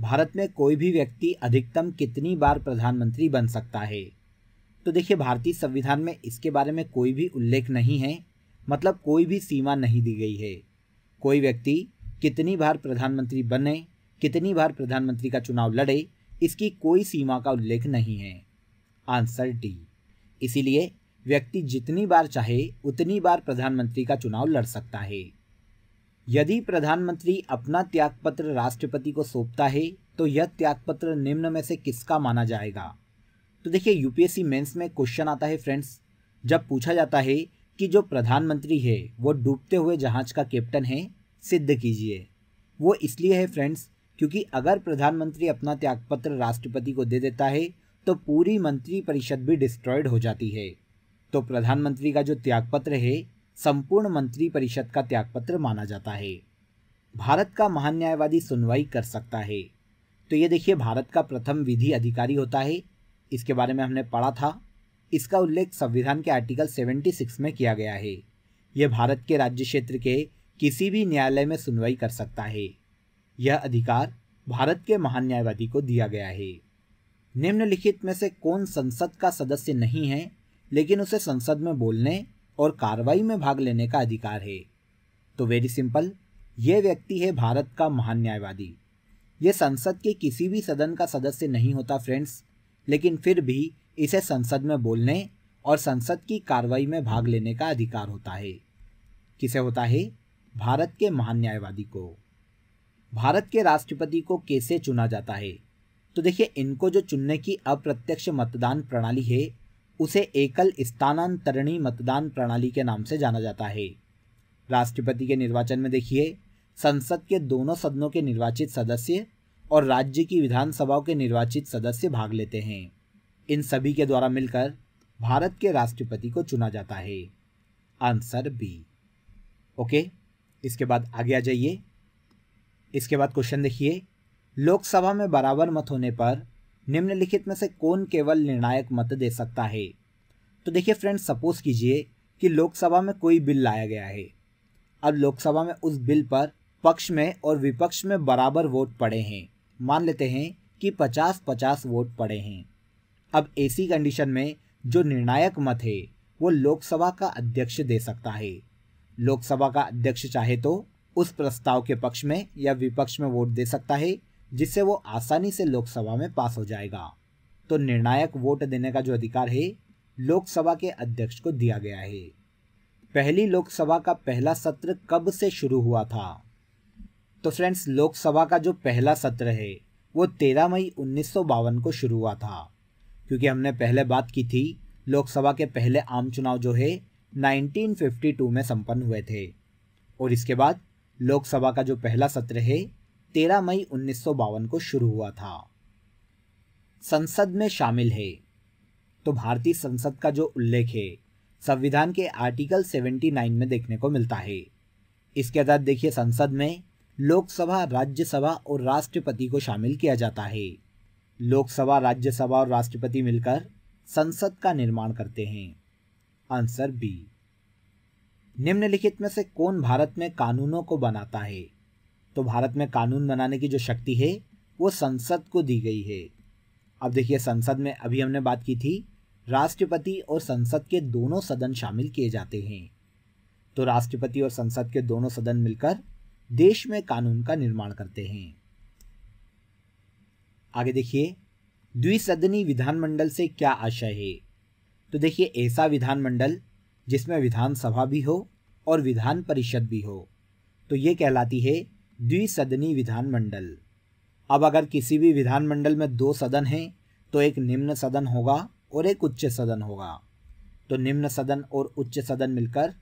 Speaker 1: भारत में कोई भी व्यक्ति अधिकतम कितनी बार प्रधानमंत्री बन सकता है तो देखिए भारतीय संविधान में इसके बारे में कोई भी उल्लेख नहीं है मतलब कोई भी सीमा नहीं दी गई है कोई व्यक्ति कितनी बार प्रधानमंत्री बने कितनी बार प्रधानमंत्री का चुनाव लड़े इसकी कोई सीमा का उल्लेख नहीं है आंसर डी इसीलिए व्यक्ति जितनी बार चाहे उतनी बार प्रधानमंत्री का चुनाव लड़ सकता है यदि प्रधानमंत्री अपना त्यागपत्र राष्ट्रपति को सौंपता है तो यह त्यागपत्र निम्न में से किसका माना जाएगा तो देखिए यूपीएससी मेंस में क्वेश्चन आता है फ्रेंड्स जब पूछा जाता है कि जो प्रधानमंत्री है वो डूबते हुए जहाज का कैप्टन है सिद्ध कीजिए वो इसलिए है फ्रेंड्स क्योंकि अगर प्रधानमंत्री अपना त्यागपत्र राष्ट्रपति को दे देता है तो पूरी मंत्री परिषद भी डिस्ट्रॉयड हो जाती है तो प्रधानमंत्री का जो त्यागपत्र है संपूर्ण मंत्री परिषद का त्यागपत्र माना जाता है भारत का महान न्यायवादी सुनवाई कर सकता है तो ये देखिए भारत का प्रथम विधि अधिकारी होता है इसके बारे में हमने पढ़ा था इसका उल्लेख संविधान के आर्टिकल 76 में किया गया है यह भारत के राज्य क्षेत्र के किसी भी न्यायालय में सुनवाई कर सकता है यह अधिकार भारत के महान न्यायवादी को दिया गया है निम्नलिखित में से कौन संसद का सदस्य नहीं है लेकिन उसे संसद में बोलने और कार्रवाई में भाग लेने का अधिकार है तो वेरी सिंपल ये व्यक्ति है भारत का महान न्यायवादी ये संसद के किसी भी सदन का सदस्य नहीं होता फ्रेंड्स लेकिन फिर भी इसे संसद में बोलने और संसद की कार्रवाई में भाग लेने का अधिकार होता है किसे होता है भारत के महान न्यायवादी को भारत के राष्ट्रपति को कैसे चुना जाता है तो देखिए इनको जो चुनने की अप्रत्यक्ष मतदान प्रणाली है उसे एकल स्थानांतरणी मतदान प्रणाली के नाम से जाना जाता है राष्ट्रपति के निर्वाचन में देखिए संसद के दोनों सदनों के निर्वाचित सदस्य और राज्य की विधानसभाओं के निर्वाचित सदस्य भाग लेते हैं इन सभी के द्वारा मिलकर भारत के राष्ट्रपति को चुना जाता है आंसर बी ओके okay? इसके बाद आगे आ जाइए इसके बाद क्वेश्चन देखिए लोकसभा में बराबर मत होने पर निम्नलिखित में से कौन केवल निर्णायक मत दे सकता है तो देखिए फ्रेंड सपोज कीजिए कि लोकसभा में कोई बिल लाया गया है अब लोकसभा में उस बिल पर पक्ष में और विपक्ष में बराबर वोट पड़े हैं मान लेते हैं कि पचास पचास वोट पड़े हैं अब ऐसी कंडीशन में जो निर्णायक मत है वो लोकसभा का अध्यक्ष दे सकता है लोकसभा का अध्यक्ष चाहे तो उस प्रस्ताव के पक्ष में या विपक्ष में वोट दे सकता है जिससे वो आसानी से लोकसभा में पास हो जाएगा तो निर्णायक वोट देने का जो अधिकार है लोकसभा के अध्यक्ष को दिया गया है पहली लोकसभा का पहला सत्र कब से शुरू हुआ था तो फ्रेंड्स लोकसभा का जो पहला सत्र है वो 13 मई उन्नीस को शुरू हुआ था क्योंकि हमने पहले बात की थी लोकसभा के पहले आम चुनाव जो है 1952 में संपन्न हुए थे और इसके बाद लोकसभा का जो पहला सत्र है 13 मई उन्नीस को शुरू हुआ था संसद में शामिल है तो भारतीय संसद का जो उल्लेख है संविधान के आर्टिकल 79 में देखने को मिलता है इसके तहत देखिए संसद में लोकसभा राज्यसभा और राष्ट्रपति को शामिल किया जाता है लोकसभा राज्यसभा और राष्ट्रपति मिलकर संसद का निर्माण करते हैं आंसर बी निम्नलिखित में से कौन भारत में कानूनों को बनाता है तो भारत में कानून बनाने की जो शक्ति है वो संसद को दी गई है अब देखिए संसद में अभी हमने बात की थी राष्ट्रपति और संसद के दोनों सदन शामिल किए जाते हैं तो राष्ट्रपति और संसद के दोनों सदन मिलकर देश में कानून का निर्माण करते हैं आगे देखिए द्विसदनी विधानमंडल से क्या आशय है तो देखिए ऐसा विधानमंडल जिसमें विधानसभा भी हो और विधान परिषद भी हो तो ये कहलाती है द्विसदनी विधानमंडल अब अगर किसी भी विधानमंडल में दो सदन हैं तो एक निम्न सदन होगा और एक उच्च सदन होगा तो निम्न सदन और उच्च सदन मिलकर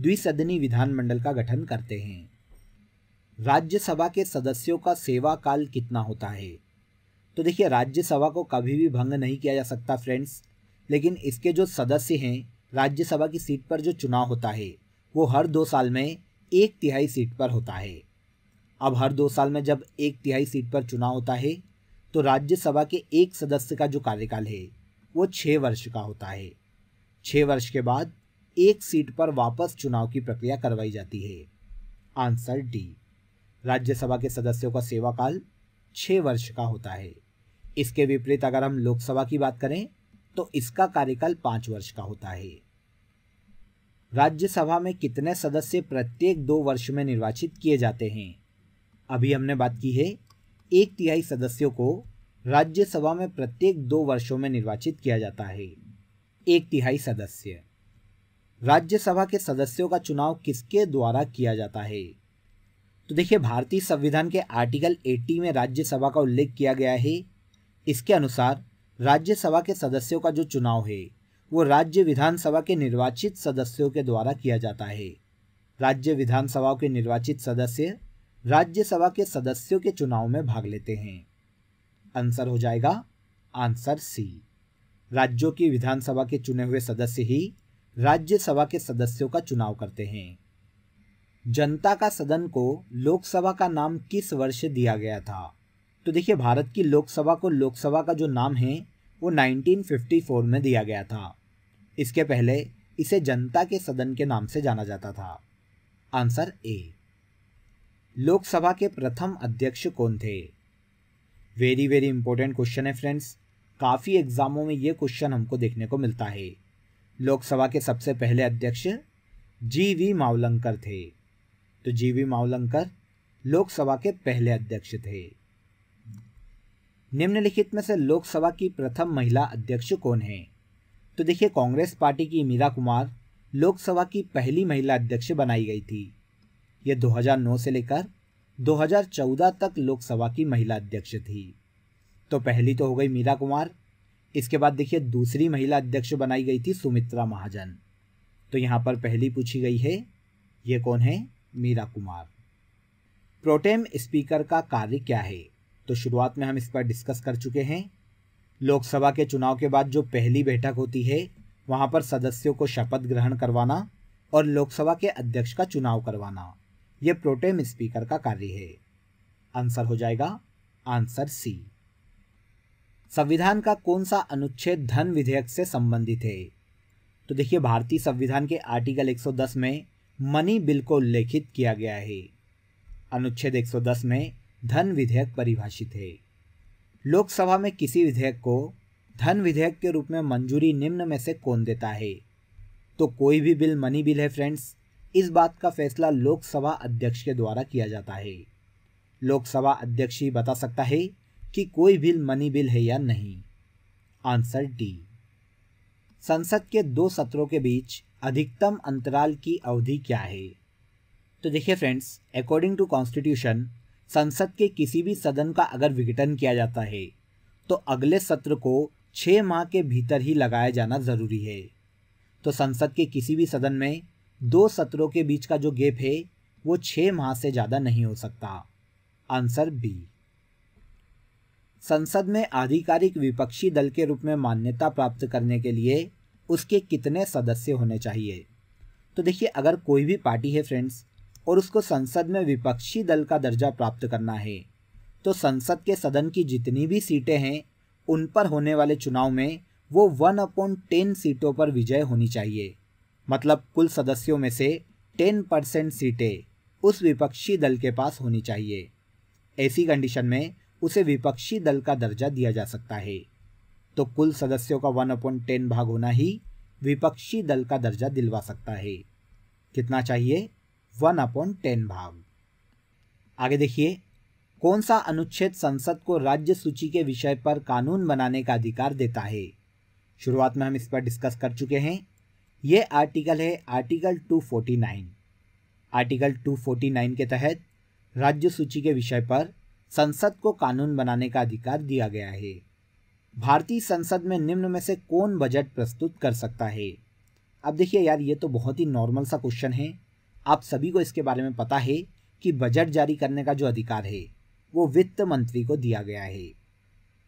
Speaker 1: द्विसदनी विधानमंडल का गठन करते हैं राज्यसभा के सदस्यों का सेवा काल कितना होता है तो देखिए राज्यसभा को कभी भी भंग नहीं किया जा सकता फ्रेंड्स लेकिन इसके जो सदस्य हैं राज्यसभा की सीट पर जो चुनाव होता है वो हर दो साल में एक तिहाई सीट पर होता है अब हर दो साल में जब एक तिहाई सीट पर चुनाव होता है तो राज्यसभा के एक सदस्य का जो कार्यकाल है वो छः वर्ष का होता है छः वर्ष के बाद एक सीट पर वापस चुनाव की प्रक्रिया करवाई जाती है आंसर डी राज्यसभा के सदस्यों का सेवा काल छः वर्ष का होता है इसके विपरीत अगर हम लोकसभा की बात करें तो इसका कार्यकाल पांच वर्ष का होता है राज्यसभा में कितने सदस्य प्रत्येक दो वर्ष में निर्वाचित किए जाते हैं अभी हमने बात की है एक तिहाई सदस्यों को राज्यसभा में प्रत्येक दो वर्षों में निर्वाचित किया जाता है एक तिहाई सदस्य राज्यसभा के सदस्यों का चुनाव किसके द्वारा किया जाता है तो देखिए भारतीय संविधान के आर्टिकल 80 में राज्यसभा का उल्लेख किया गया है इसके अनुसार राज्यसभा के सदस्यों का जो चुनाव है वो राज्य विधानसभा के निर्वाचित सदस्यों के द्वारा किया जाता है राज्य विधानसभा के निर्वाचित सदस्य राज्यसभा के सदस्यों के चुनाव में भाग लेते हैं आंसर हो जाएगा आंसर सी राज्यों की विधानसभा के चुने हुए सदस्य ही राज्यसभा के सदस्यों का चुनाव करते हैं जनता का सदन को लोकसभा का नाम किस वर्ष दिया गया था तो देखिए भारत की लोकसभा को लोकसभा का जो नाम है वो 1954 में दिया गया था इसके पहले इसे जनता के सदन के नाम से जाना जाता था आंसर ए लोकसभा के प्रथम अध्यक्ष कौन थे वेरी वेरी इंपॉर्टेंट क्वेश्चन है फ्रेंड्स काफ़ी एग्जामों में ये क्वेश्चन हमको देखने को मिलता है लोकसभा के सबसे पहले अध्यक्ष जी वी मावलंकर थे तो जी वी मावलंकर लोकसभा के पहले अध्यक्ष थे निम्नलिखित में से लोकसभा की प्रथम महिला अध्यक्ष कौन है तो देखिए कांग्रेस पार्टी की मीरा कुमार लोकसभा की पहली महिला अध्यक्ष बनाई गई थी यह 2009 से लेकर 2014 तक लोकसभा की महिला अध्यक्ष थी तो पहली तो हो गई मीरा कुमार इसके बाद देखिए दूसरी महिला अध्यक्ष बनाई गई थी सुमित्रा महाजन तो यहाँ पर पहली पूछी गई है ये कौन है मीरा कुमार प्रोटेम स्पीकर का कार्य क्या है तो शुरुआत में हम इस पर डिस्कस कर चुके हैं लोकसभा के चुनाव के बाद जो पहली बैठक होती है वहां पर सदस्यों को शपथ ग्रहण करवाना और लोकसभा के अध्यक्ष का चुनाव करवाना यह प्रोटेम स्पीकर का कार्य है आंसर हो जाएगा आंसर सी संविधान का कौन सा अनुच्छेद धन विधेयक से संबंधित है तो देखिए भारतीय संविधान के आर्टिकल 110 में मनी बिल को उल्लेखित किया गया है अनुच्छेद 110 में धन विधेयक परिभाषित है लोकसभा में किसी विधेयक को धन विधेयक के रूप में मंजूरी निम्न में से कौन देता है तो कोई भी बिल मनी बिल है फ्रेंड्स इस बात का फैसला लोकसभा अध्यक्ष के द्वारा किया जाता है लोकसभा अध्यक्ष ही बता सकता है कि कोई बिल मनी बिल है या नहीं आंसर डी संसद के दो सत्रों के बीच अधिकतम अंतराल की अवधि क्या है तो देखिए फ्रेंड्स अकॉर्डिंग टू कॉन्स्टिट्यूशन संसद के किसी भी सदन का अगर विघटन किया जाता है तो अगले सत्र को छः माह के भीतर ही लगाया जाना ज़रूरी है तो संसद के किसी भी सदन में दो सत्रों के बीच का जो गैप है वो छः माह से ज़्यादा नहीं हो सकता आंसर बी संसद में आधिकारिक विपक्षी दल के रूप में मान्यता प्राप्त करने के लिए उसके कितने सदस्य होने चाहिए तो देखिए अगर कोई भी पार्टी है फ्रेंड्स और उसको संसद में विपक्षी दल का दर्जा प्राप्त करना है तो संसद के सदन की जितनी भी सीटें हैं उन पर होने वाले चुनाव में वो वन अपॉन टेन सीटों पर विजय होनी चाहिए मतलब कुल सदस्यों में से टेन परसेंट सीटें उस विपक्षी दल के पास होनी चाहिए ऐसी कंडीशन में उसे विपक्षी दल का दर्जा दिया जा सकता है तो कुल सदस्यों का वन अपॉइंट टेन भाग होना ही विपक्षी दल का दर्जा दिलवा सकता है कितना चाहिए वन अपॉन टेन भाग आगे देखिए कौन सा अनुच्छेद संसद को राज्य सूची के विषय पर कानून बनाने का अधिकार देता है शुरुआत में हम इस पर डिस्कस कर चुके हैं ये आर्टिकल है आर्टिकल 249। आर्टिकल 249 के तहत राज्य सूची के विषय पर संसद को कानून बनाने का अधिकार दिया गया है भारतीय संसद में निम्न में से कौन बजट प्रस्तुत कर सकता है अब देखिए यार ये तो बहुत ही नॉर्मल सा क्वेश्चन है आप सभी को इसके बारे में पता है कि बजट जारी करने का जो अधिकार है वो वित्त मंत्री को दिया गया है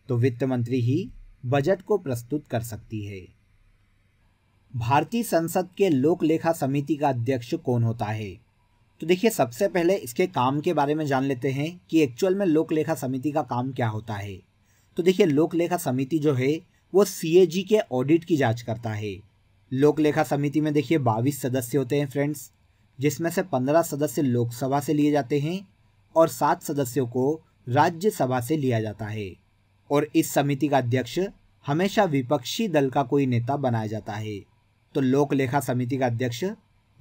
Speaker 1: तो वित्त मंत्री ही बजट को प्रस्तुत कर सकती है भारतीय संसद के लोक लेखा समिति का अध्यक्ष कौन होता है तो देखिए सबसे पहले इसके काम के बारे में जान लेते हैं कि एक्चुअल में लोक लेखा समिति का काम क्या होता है तो देखिए लोक लेखा समिति जो है वो सी के ऑडिट की जांच करता है लोक लेखा समिति में देखिए बाईस सदस्य होते हैं फ्रेंड्स जिसमें से पंद्रह सदस्य लोकसभा से लिए जाते हैं और सात सदस्यों को राज्यसभा से लिया जाता है और इस समिति का अध्यक्ष हमेशा विपक्षी दल का कोई नेता बनाया जाता है तो लोक लेखा समिति का अध्यक्ष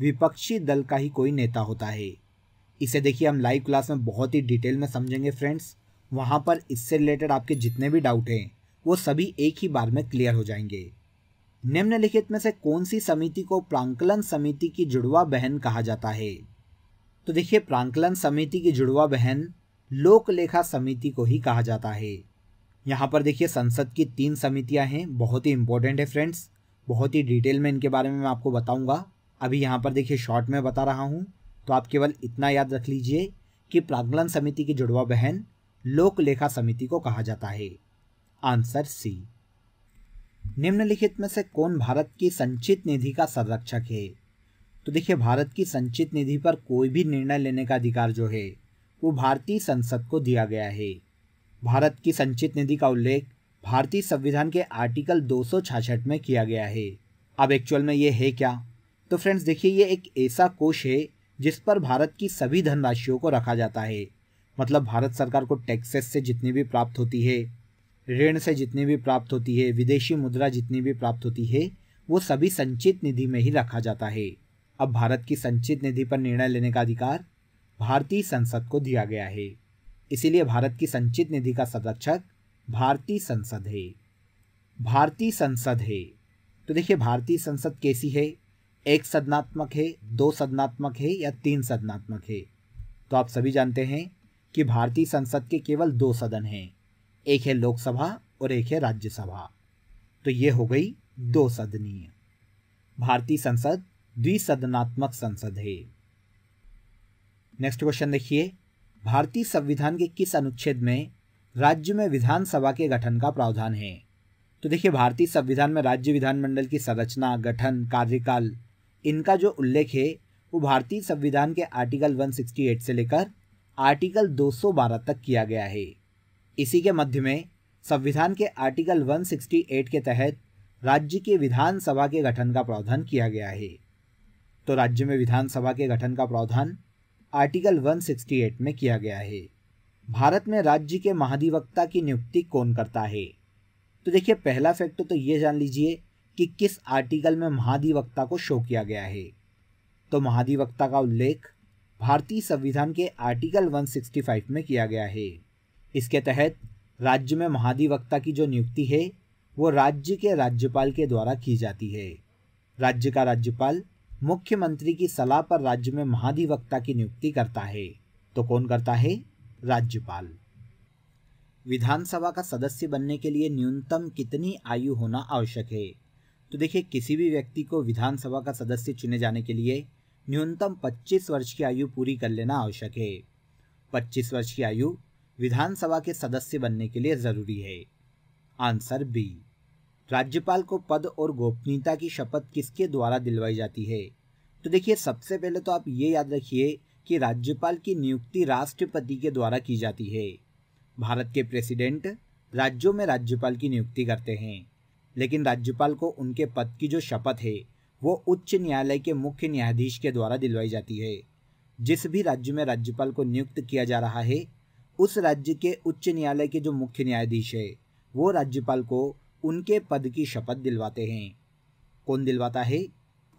Speaker 1: विपक्षी दल का ही कोई नेता होता है इसे देखिए हम लाइव क्लास में बहुत ही डिटेल में समझेंगे फ्रेंड्स वहाँ पर इससे रिलेटेड आपके जितने भी डाउट हैं वो सभी एक ही बार में क्लियर हो जाएंगे निम्नलिखित में से कौन सी समिति को प्रांकलन समिति की जुड़वा बहन कहा जाता है तो देखिए प्रांकलन समिति की जुड़वा बहन लोक लेखा समिति को ही कहा जाता है यहाँ पर देखिए संसद की तीन समितियाँ हैं बहुत ही इंपॉर्टेंट है फ्रेंड्स बहुत ही डिटेल में इनके बारे में मैं आपको बताऊंगा अभी यहाँ पर देखिए शॉर्ट में बता रहा हूँ तो आप केवल इतना याद रख लीजिए कि प्रांगलन समिति की जुड़वा बहन लोक लेखा समिति को कहा जाता है आंसर सी निम्नलिखित में से कौन भारत की संचित निधि का संरक्षक है तो देखिए भारत की संचित निधि पर कोई भी निर्णय लेने का अधिकार जो है वो भारतीय संसद को दिया गया है भारत की संचित निधि का उल्लेख भारतीय संविधान के आर्टिकल दो में किया गया है अब एक्चुअल में ये है क्या तो फ्रेंड्स देखिए ये एक ऐसा कोष है जिस पर भारत की सभी धनराशियों को रखा जाता है मतलब भारत सरकार को टैक्सेस से जितनी भी प्राप्त होती है ऋण से जितनी भी प्राप्त होती है विदेशी मुद्रा जितनी भी प्राप्त होती है वो सभी संचित निधि में ही रखा जाता है अब भारत की संचित निधि पर निर्णय लेने का अधिकार भारतीय संसद को दिया गया है इसीलिए भारत की संचित निधि का संरक्षक भारतीय संसद है भारतीय संसद है तो देखिए भारतीय संसद कैसी है एक सदनात्मक है दो सदनात्मक है या तीन सदनात्मक है तो आप सभी जानते हैं कि भारतीय संसद के केवल दो सदन हैं एक है लोकसभा और एक है राज्यसभा तो ये हो गई हम्म। दो सदनीय भारतीय संसद द्विसदनात्मक संसद है नेक्स्ट क्वेश्चन देखिए भारतीय संविधान के किस अनुच्छेद में राज्य में विधानसभा के गठन का प्रावधान है तो देखिए भारतीय संविधान में राज्य विधानमंडल की संरचना गठन कार्यकाल इनका जो उल्लेख है वो भारतीय संविधान के आर्टिकल 168 से लेकर आर्टिकल 212 तक किया गया है इसी के मध्य में संविधान के आर्टिकल 168 के तहत राज्य के विधानसभा के गठन का प्रावधान किया गया है तो राज्य में विधानसभा के गठन का प्रावधान आर्टिकल 168 में किया गया है भारत में राज्य के महाधिवक्ता की नियुक्ति कौन करता है तो देखिए पहला फैक्ट तो ये जान लीजिए कि किस आर्टिकल में महाधिवक्ता को शो किया गया है तो महाधिवक्ता का उल्लेख भारतीय संविधान के आर्टिकल 165 में किया गया है इसके तहत राज्य में महाधिवक्ता की जो नियुक्ति है वो राज्य के राज्यपाल के द्वारा की जाती है राज्य का राज्यपाल मुख्यमंत्री की सलाह पर राज्य में महाधिवक्ता की नियुक्ति करता है तो कौन करता है राज्यपाल विधानसभा का सदस्य बनने के लिए न्यूनतम कितनी आयु होना आवश्यक है तो देखिए किसी भी व्यक्ति को विधानसभा का सदस्य चुने जाने के लिए न्यूनतम 25 वर्ष की आयु पूरी कर लेना आवश्यक है 25 वर्ष की आयु विधानसभा के सदस्य बनने के लिए जरूरी है आंसर बी राज्यपाल को पद और गोपनीयता की शपथ किसके द्वारा दिलवाई जाती है तो देखिए सबसे पहले तो आप ये याद रखिए कि राज्यपाल की नियुक्ति राष्ट्रपति के द्वारा की जाती है भारत के प्रेसिडेंट राज्यों में राज्यपाल की नियुक्ति करते हैं लेकिन राज्यपाल को उनके पद की जो शपथ है वो उच्च न्यायालय के मुख्य न्यायाधीश के द्वारा दिलवाई जाती है जिस भी राज्य में राज्यपाल को नियुक्त किया जा रहा है उस राज्य के उच्च न्यायालय के जो मुख्य न्यायाधीश है वो राज्यपाल को उनके पद की शपथ दिलवाते हैं कौन दिलवाता है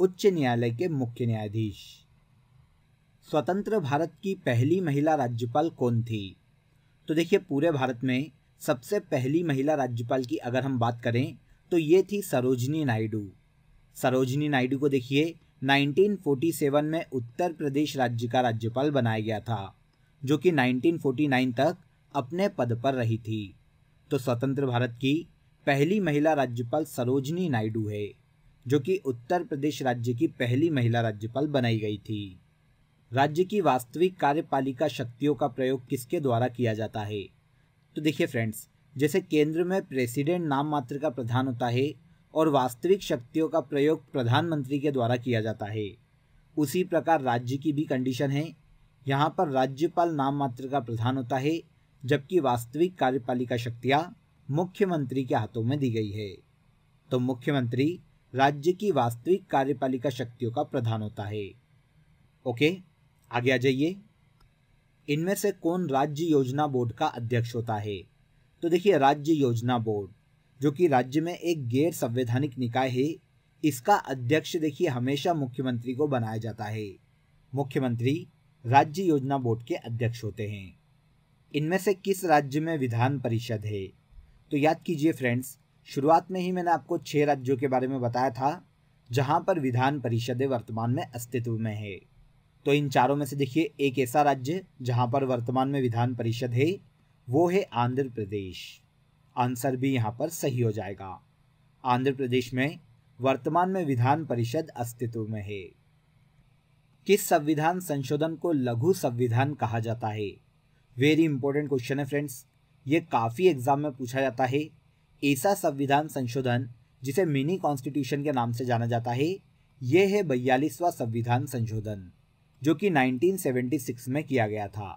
Speaker 1: उच्च न्यायालय के मुख्य न्यायाधीश स्वतंत्र भारत की पहली महिला राज्यपाल कौन थी तो देखिए पूरे भारत में सबसे पहली महिला राज्यपाल की अगर हम बात करें तो ये थी सरोजनी नायडू सरोजनी नायडू को देखिए 1947 में उत्तर प्रदेश राज्य का राज्यपाल बनाया गया था जो कि 1949 तक अपने पद पर रही थी तो स्वतंत्र भारत की पहली महिला राज्यपाल सरोजनी नायडू है जो कि उत्तर प्रदेश राज्य की पहली महिला राज्यपाल बनाई गई थी राज्य की वास्तविक कार्यपालिका शक्तियों का प्रयोग किसके द्वारा किया जाता है तो देखिए फ्रेंड्स जैसे केंद्र में प्रेसिडेंट नाम मात्र का प्रधान होता है और वास्तविक शक्तियों का प्रयोग प्रधानमंत्री के द्वारा किया जाता है उसी प्रकार राज्य की भी कंडीशन है यहाँ पर राज्यपाल नाम मात्र का प्रधान होता है जबकि वास्तविक कार्यपालिका शक्तियाँ मुख्यमंत्री के हाथों में दी गई है तो मुख्यमंत्री राज्य की वास्तविक कार्यपालिका शक्तियों का प्रधान होता है ओके आगे आ जाइए इनमें से कौन राज्य योजना बोर्ड का अध्यक्ष होता है तो देखिए राज्य योजना बोर्ड जो कि राज्य में एक गैर संवैधानिक निकाय है इसका अध्यक्ष देखिए हमेशा मुख्यमंत्री को बनाया जाता है मुख्यमंत्री राज्य योजना बोर्ड के अध्यक्ष होते हैं इनमें से किस राज्य में विधान परिषद है तो याद कीजिए फ्रेंड्स शुरुआत में ही मैंने आपको छः राज्यों के बारे में बताया था जहां पर विधान परिषदें वर्तमान में अस्तित्व में है तो इन चारों में से देखिए एक ऐसा राज्य जहां पर वर्तमान में विधान परिषद है वो है आंध्र प्रदेश आंसर भी यहाँ पर सही हो जाएगा आंध्र प्रदेश में वर्तमान में विधान परिषद अस्तित्व में है किस संविधान संशोधन को लघु संविधान कहा जाता है वेरी इंपॉर्टेंट क्वेश्चन है फ्रेंड्स ये काफ़ी एग्जाम में पूछा जाता है ऐसा संविधान संशोधन जिसे मिनी कॉन्स्टिट्यूशन के नाम से जाना जाता है यह है बयालीसवा संविधान संशोधन जो कि 1976 में किया गया था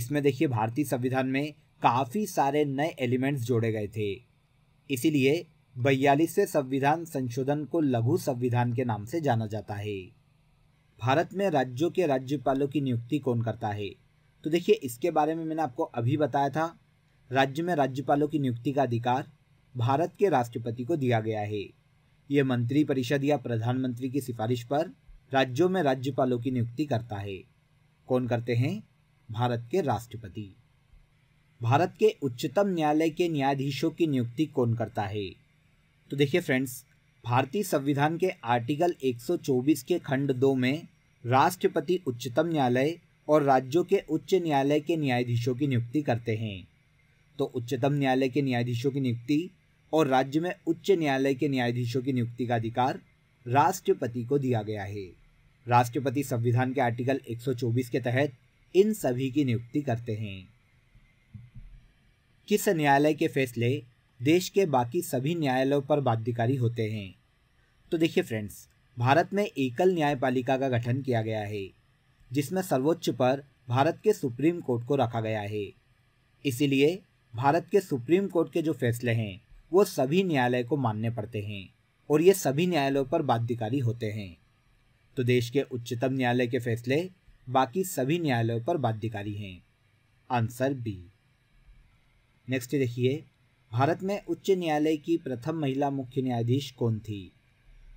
Speaker 1: इसमें देखिए भारतीय संविधान में काफ़ी सारे नए एलिमेंट्स जोड़े गए थे इसीलिए बयालीसवें संविधान संशोधन को लघु संविधान के नाम से जाना जाता है भारत में राज्यों के राज्यपालों की नियुक्ति कौन करता है तो देखिए इसके बारे में मैंने आपको अभी बताया था राज्य में राज्यपालों की नियुक्ति का अधिकार भारत के राष्ट्रपति को दिया गया है ये मंत्री परिषद या प्रधानमंत्री की सिफारिश पर राज्यों में राज्यपालों की नियुक्ति करता है कौन करते हैं भारत के राष्ट्रपति भारत के उच्चतम न्यायालय के न्यायाधीशों की नियुक्ति कौन करता है तो देखिए फ्रेंड्स भारतीय संविधान के आर्टिकल 124 के खंड दो में राष्ट्रपति उच्चतम न्यायालय और राज्यों के उच्च न्यायालय के न्यायाधीशों की नियुक्ति करते हैं तो उच्चतम न्यायालय के न्यायाधीशों की नियुक्ति और राज्य में उच्च न्यायालय के न्यायाधीशों की नियुक्ति का अधिकार राष्ट्रपति को दिया गया है राष्ट्रपति संविधान के आर्टिकल 124 के तहत इन सभी की नियुक्ति करते हैं किस न्यायालय के फैसले देश के बाकी सभी न्यायालयों पर बाध्यकारी होते हैं तो देखिए फ्रेंड्स भारत में एकल न्यायपालिका का गठन किया गया है जिसमें सर्वोच्च पर भारत के सुप्रीम कोर्ट को रखा गया है इसीलिए भारत के सुप्रीम कोर्ट के जो फैसले हैं वो सभी न्यायालय को मानने पड़ते हैं और ये सभी न्यायालयों पर बाध्यकारी होते हैं तो देश के उच्चतम न्यायालय के फैसले बाकी सभी न्यायालयों पर बाध्यकारी हैं आंसर बी नेक्स्ट देखिए भारत में उच्च न्यायालय की प्रथम महिला मुख्य न्यायाधीश कौन थी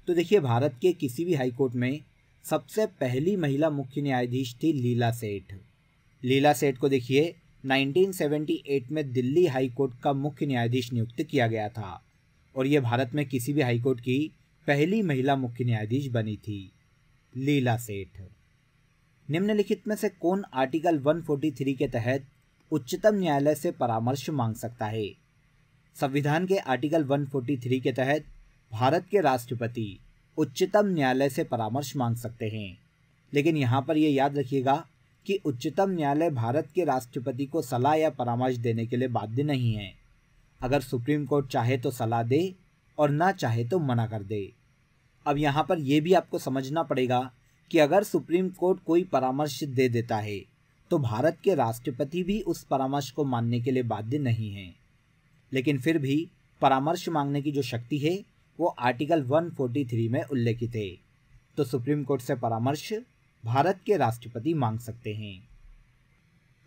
Speaker 1: तो देखिए भारत के किसी भी हाईकोर्ट में सबसे पहली महिला मुख्य न्यायाधीश थी लीला सेठ लीला सेठ को देखिए 1978 में दिल्ली हाईकोर्ट का मुख्य न्यायाधीश नियुक्त किया गया था और ये भारत में किसी भी हाईकोर्ट की पहली महिला मुख्य न्यायाधीश बनी थी लीला सेठ निम्नलिखित में से कौन आर्टिकल 143 के तहत उच्चतम न्यायालय से परामर्श मांग सकता है संविधान के आर्टिकल 143 के तहत भारत के राष्ट्रपति उच्चतम न्यायालय से परामर्श मांग सकते हैं लेकिन यहाँ पर यह याद रखिएगा कि उच्चतम न्यायालय भारत के राष्ट्रपति को सलाह या परामर्श देने के लिए बाध्य नहीं है अगर सुप्रीम कोर्ट चाहे तो सलाह दे और ना चाहे तो मना कर दे अब यहाँ पर यह भी आपको समझना पड़ेगा कि अगर सुप्रीम कोर्ट कोई परामर्श दे देता है तो भारत के राष्ट्रपति भी उस परामर्श को मानने के लिए बाध्य नहीं हैं लेकिन फिर भी परामर्श मांगने की जो शक्ति है वो आर्टिकल 143 में उल्लेखित है तो सुप्रीम कोर्ट से परामर्श भारत के राष्ट्रपति मांग सकते हैं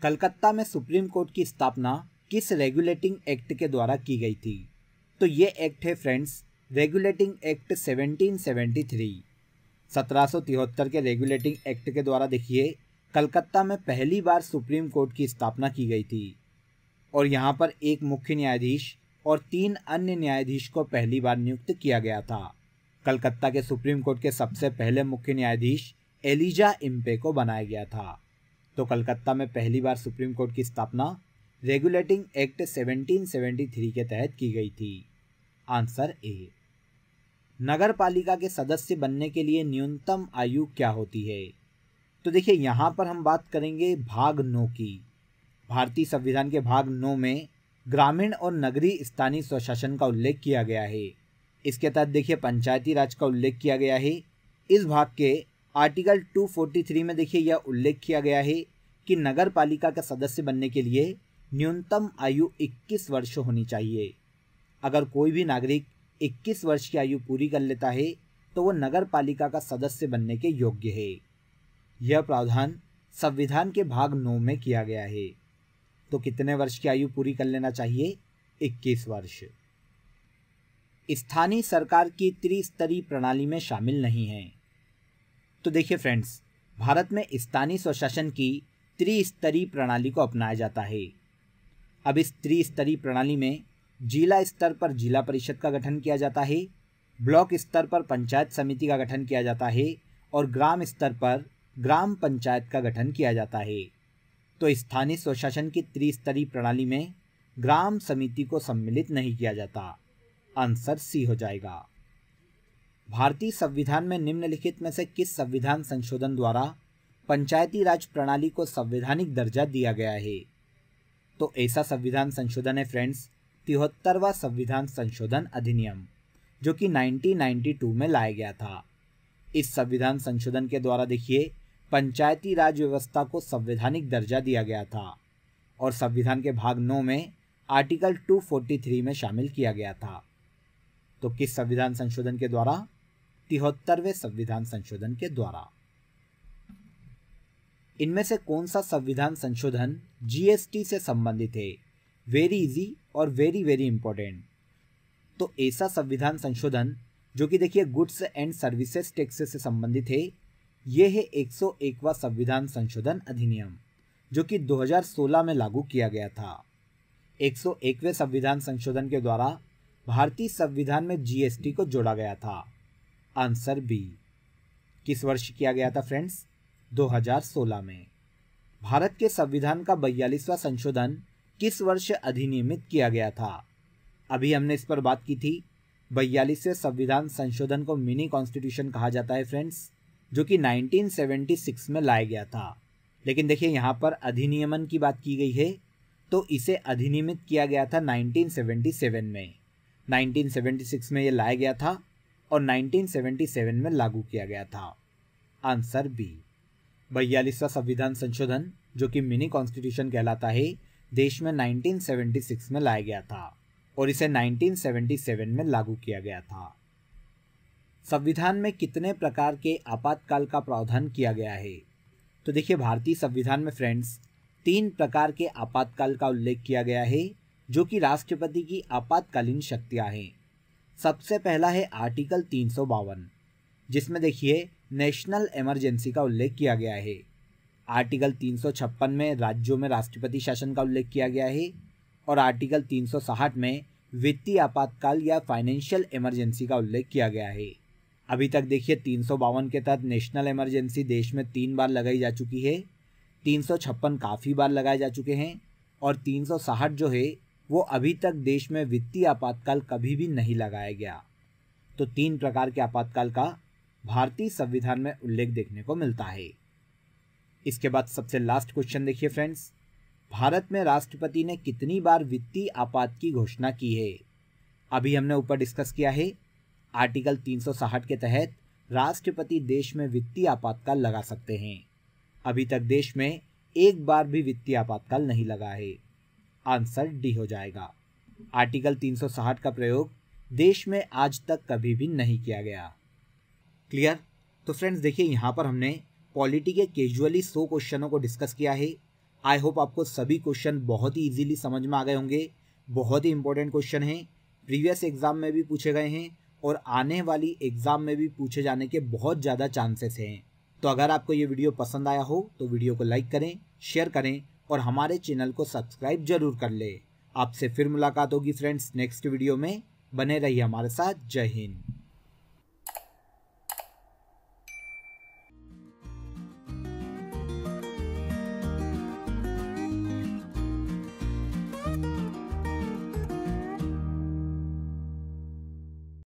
Speaker 1: कलकत्ता में सुप्रीम कोर्ट की स्थापना किस रेगुलेटिंग एक्ट के द्वारा की गई थी तो ये एक्ट है फ्रेंड्स रेगुलेटिंग एक्ट 1773 1773 के रेगुलेटिंग एक्ट के द्वारा देखिए कलकत्ता में पहली बार सुप्रीम कोर्ट की स्थापना की गई थी और यहाँ पर एक मुख्य न्यायाधीश और तीन अन्य न्यायाधीश को पहली बार नियुक्त किया गया था कलकत्ता के सुप्रीम कोर्ट के सबसे पहले मुख्य न्यायाधीश एलिजा इम्पे को बनाया गया था तो कलकत्ता में पहली बार सुप्रीम कोर्ट की स्थापना रेगुलेटिंग एक्ट 1773 के तहत की गई थी आंसर ए नगर पालिका के सदस्य बनने के लिए न्यूनतम आयु क्या होती है तो देखिए यहाँ पर हम बात करेंगे भाग नौ की भारतीय संविधान के भाग नौ में ग्रामीण और नगरीय स्थानीय स्वशासन का उल्लेख किया गया है इसके तहत देखिए पंचायती राज का उल्लेख किया गया है इस भाग के आर्टिकल 243 में देखिए यह उल्लेख किया गया है कि नगर पालिका का सदस्य बनने के लिए न्यूनतम आयु 21 वर्ष होनी चाहिए अगर कोई भी नागरिक 21 वर्ष की आयु पूरी कर लेता है तो वह नगर पालिका का सदस्य बनने के योग्य है यह प्रावधान संविधान के भाग नौ में किया गया है तो कितने वर्ष की आयु पूरी कर लेना चाहिए 21 वर्ष स्थानीय सरकार की त्रिस्तरीय प्रणाली में शामिल नहीं है तो देखिए फ्रेंड्स भारत में स्थानीय स्वशासन की त्रिस्तरीय प्रणाली को अपनाया जाता है अब इस त्रिस्तरीय प्रणाली में जिला स्तर पर जिला परिषद का गठन किया जाता है ब्लॉक स्तर पर पंचायत समिति का गठन किया जाता है और ग्राम स्तर पर ग्राम पंचायत का गठन किया जाता है तो स्थानीय स्वशासन की त्रिस्तरीय प्रणाली में ग्राम समिति को सम्मिलित नहीं किया जाता आंसर सी हो जाएगा भारतीय संविधान में निम्नलिखित में से किस संविधान संशोधन द्वारा पंचायती राज प्रणाली को संवैधानिक दर्जा दिया गया है तो ऐसा संविधान संशोधन है फ्रेंड्स तिहत्तरवा संविधान संशोधन अधिनियम जो कि 1992 में लाया गया था इस संविधान संशोधन के द्वारा देखिए पंचायती राज व्यवस्था को संवैधानिक दर्जा दिया गया था और संविधान के भाग नौ में आर्टिकल 243 में शामिल किया गया था तो किस संविधान संशोधन के द्वारा तिहत्तरवें संविधान संशोधन के द्वारा इनमें से कौन सा संविधान संशोधन जीएसटी से संबंधित है वेरी इजी और वेरी वेरी इंपॉर्टेंट तो ऐसा संविधान संशोधन जो कि देखिए गुड्स एंड सर्विसेज टैक्सेस से संबंधित है ये है एकवा संविधान संशोधन अधिनियम जो कि 2016 में लागू किया गया था एक सौ एकवे संविधान संशोधन के द्वारा भारतीय संविधान में जीएसटी को जोड़ा गया था आंसर बी किस वर्ष किया गया था फ्रेंड्स 2016 में भारत के संविधान का बयालीसवा संशोधन किस वर्ष अधिनियमित किया गया था अभी हमने इस पर बात की थी बयालीसवें संविधान संशोधन को मिनी कॉन्स्टिट्यूशन कहा जाता है फ्रेंड्स जो कि 1976 में लाया गया था लेकिन देखिए यहाँ पर अधिनियमन की बात की गई है तो इसे अधिनियमित किया गया था 1977 में 1976 में ये लाया गया था और 1977 में लागू किया गया था आंसर बी बयालीसवा संविधान संशोधन जो कि मिनी कॉन्स्टिट्यूशन कहलाता है देश में 1976 में लाया गया था और इसे 1977 में लागू किया गया था संविधान में कितने प्रकार के आपातकाल का प्रावधान किया गया है तो देखिए भारतीय संविधान में फ्रेंड्स तीन प्रकार के आपातकाल का उल्लेख किया गया है जो कि राष्ट्रपति की आपातकालीन शक्तियाँ हैं सबसे पहला है आर्टिकल तीन जिसमें देखिए नेशनल इमरजेंसी का उल्लेख किया गया है आर्टिकल तीन में राज्यों में राष्ट्रपति शासन का उल्लेख किया गया है और आर्टिकल तीन में वित्तीय आपातकाल या फाइनेंशियल इमरजेंसी का उल्लेख किया गया है अभी तक देखिए तीन के तहत नेशनल इमरजेंसी देश में तीन बार लगाई जा चुकी है तीन काफ़ी बार लगाए जा चुके हैं और तीन जो है वो अभी तक देश में वित्तीय आपातकाल कभी भी नहीं लगाया गया तो तीन प्रकार के आपातकाल का भारतीय संविधान में उल्लेख देखने को मिलता है इसके बाद सबसे लास्ट क्वेश्चन देखिए फ्रेंड्स भारत में राष्ट्रपति ने कितनी बार वित्तीय आपात की घोषणा की है अभी हमने ऊपर डिस्कस किया है आर्टिकल 360 के तहत राष्ट्रपति देश में वित्तीय आपातकाल लगा सकते हैं अभी तक देश में एक बार भी वित्तीय आपातकाल नहीं लगा है आंसर डी हो जाएगा आर्टिकल 360 का प्रयोग देश में आज तक कभी भी नहीं किया गया क्लियर तो फ्रेंड्स देखिए यहाँ पर हमने पॉलिटी के केजुअली सौ क्वेश्चनों को डिस्कस किया है आई होप आपको सभी क्वेश्चन बहुत ही इजीली समझ में आ गए होंगे बहुत ही इंपॉर्टेंट क्वेश्चन हैं प्रीवियस एग्जाम में भी पूछे गए हैं और आने वाली एग्ज़ाम में भी पूछे जाने के बहुत ज़्यादा चांसेस हैं तो अगर आपको ये वीडियो पसंद आया हो तो वीडियो को लाइक करें शेयर करें और हमारे चैनल को सब्सक्राइब जरूर कर लें आपसे फिर मुलाकात होगी फ्रेंड्स नेक्स्ट वीडियो में बने रहिए हमारे साथ जय हिंद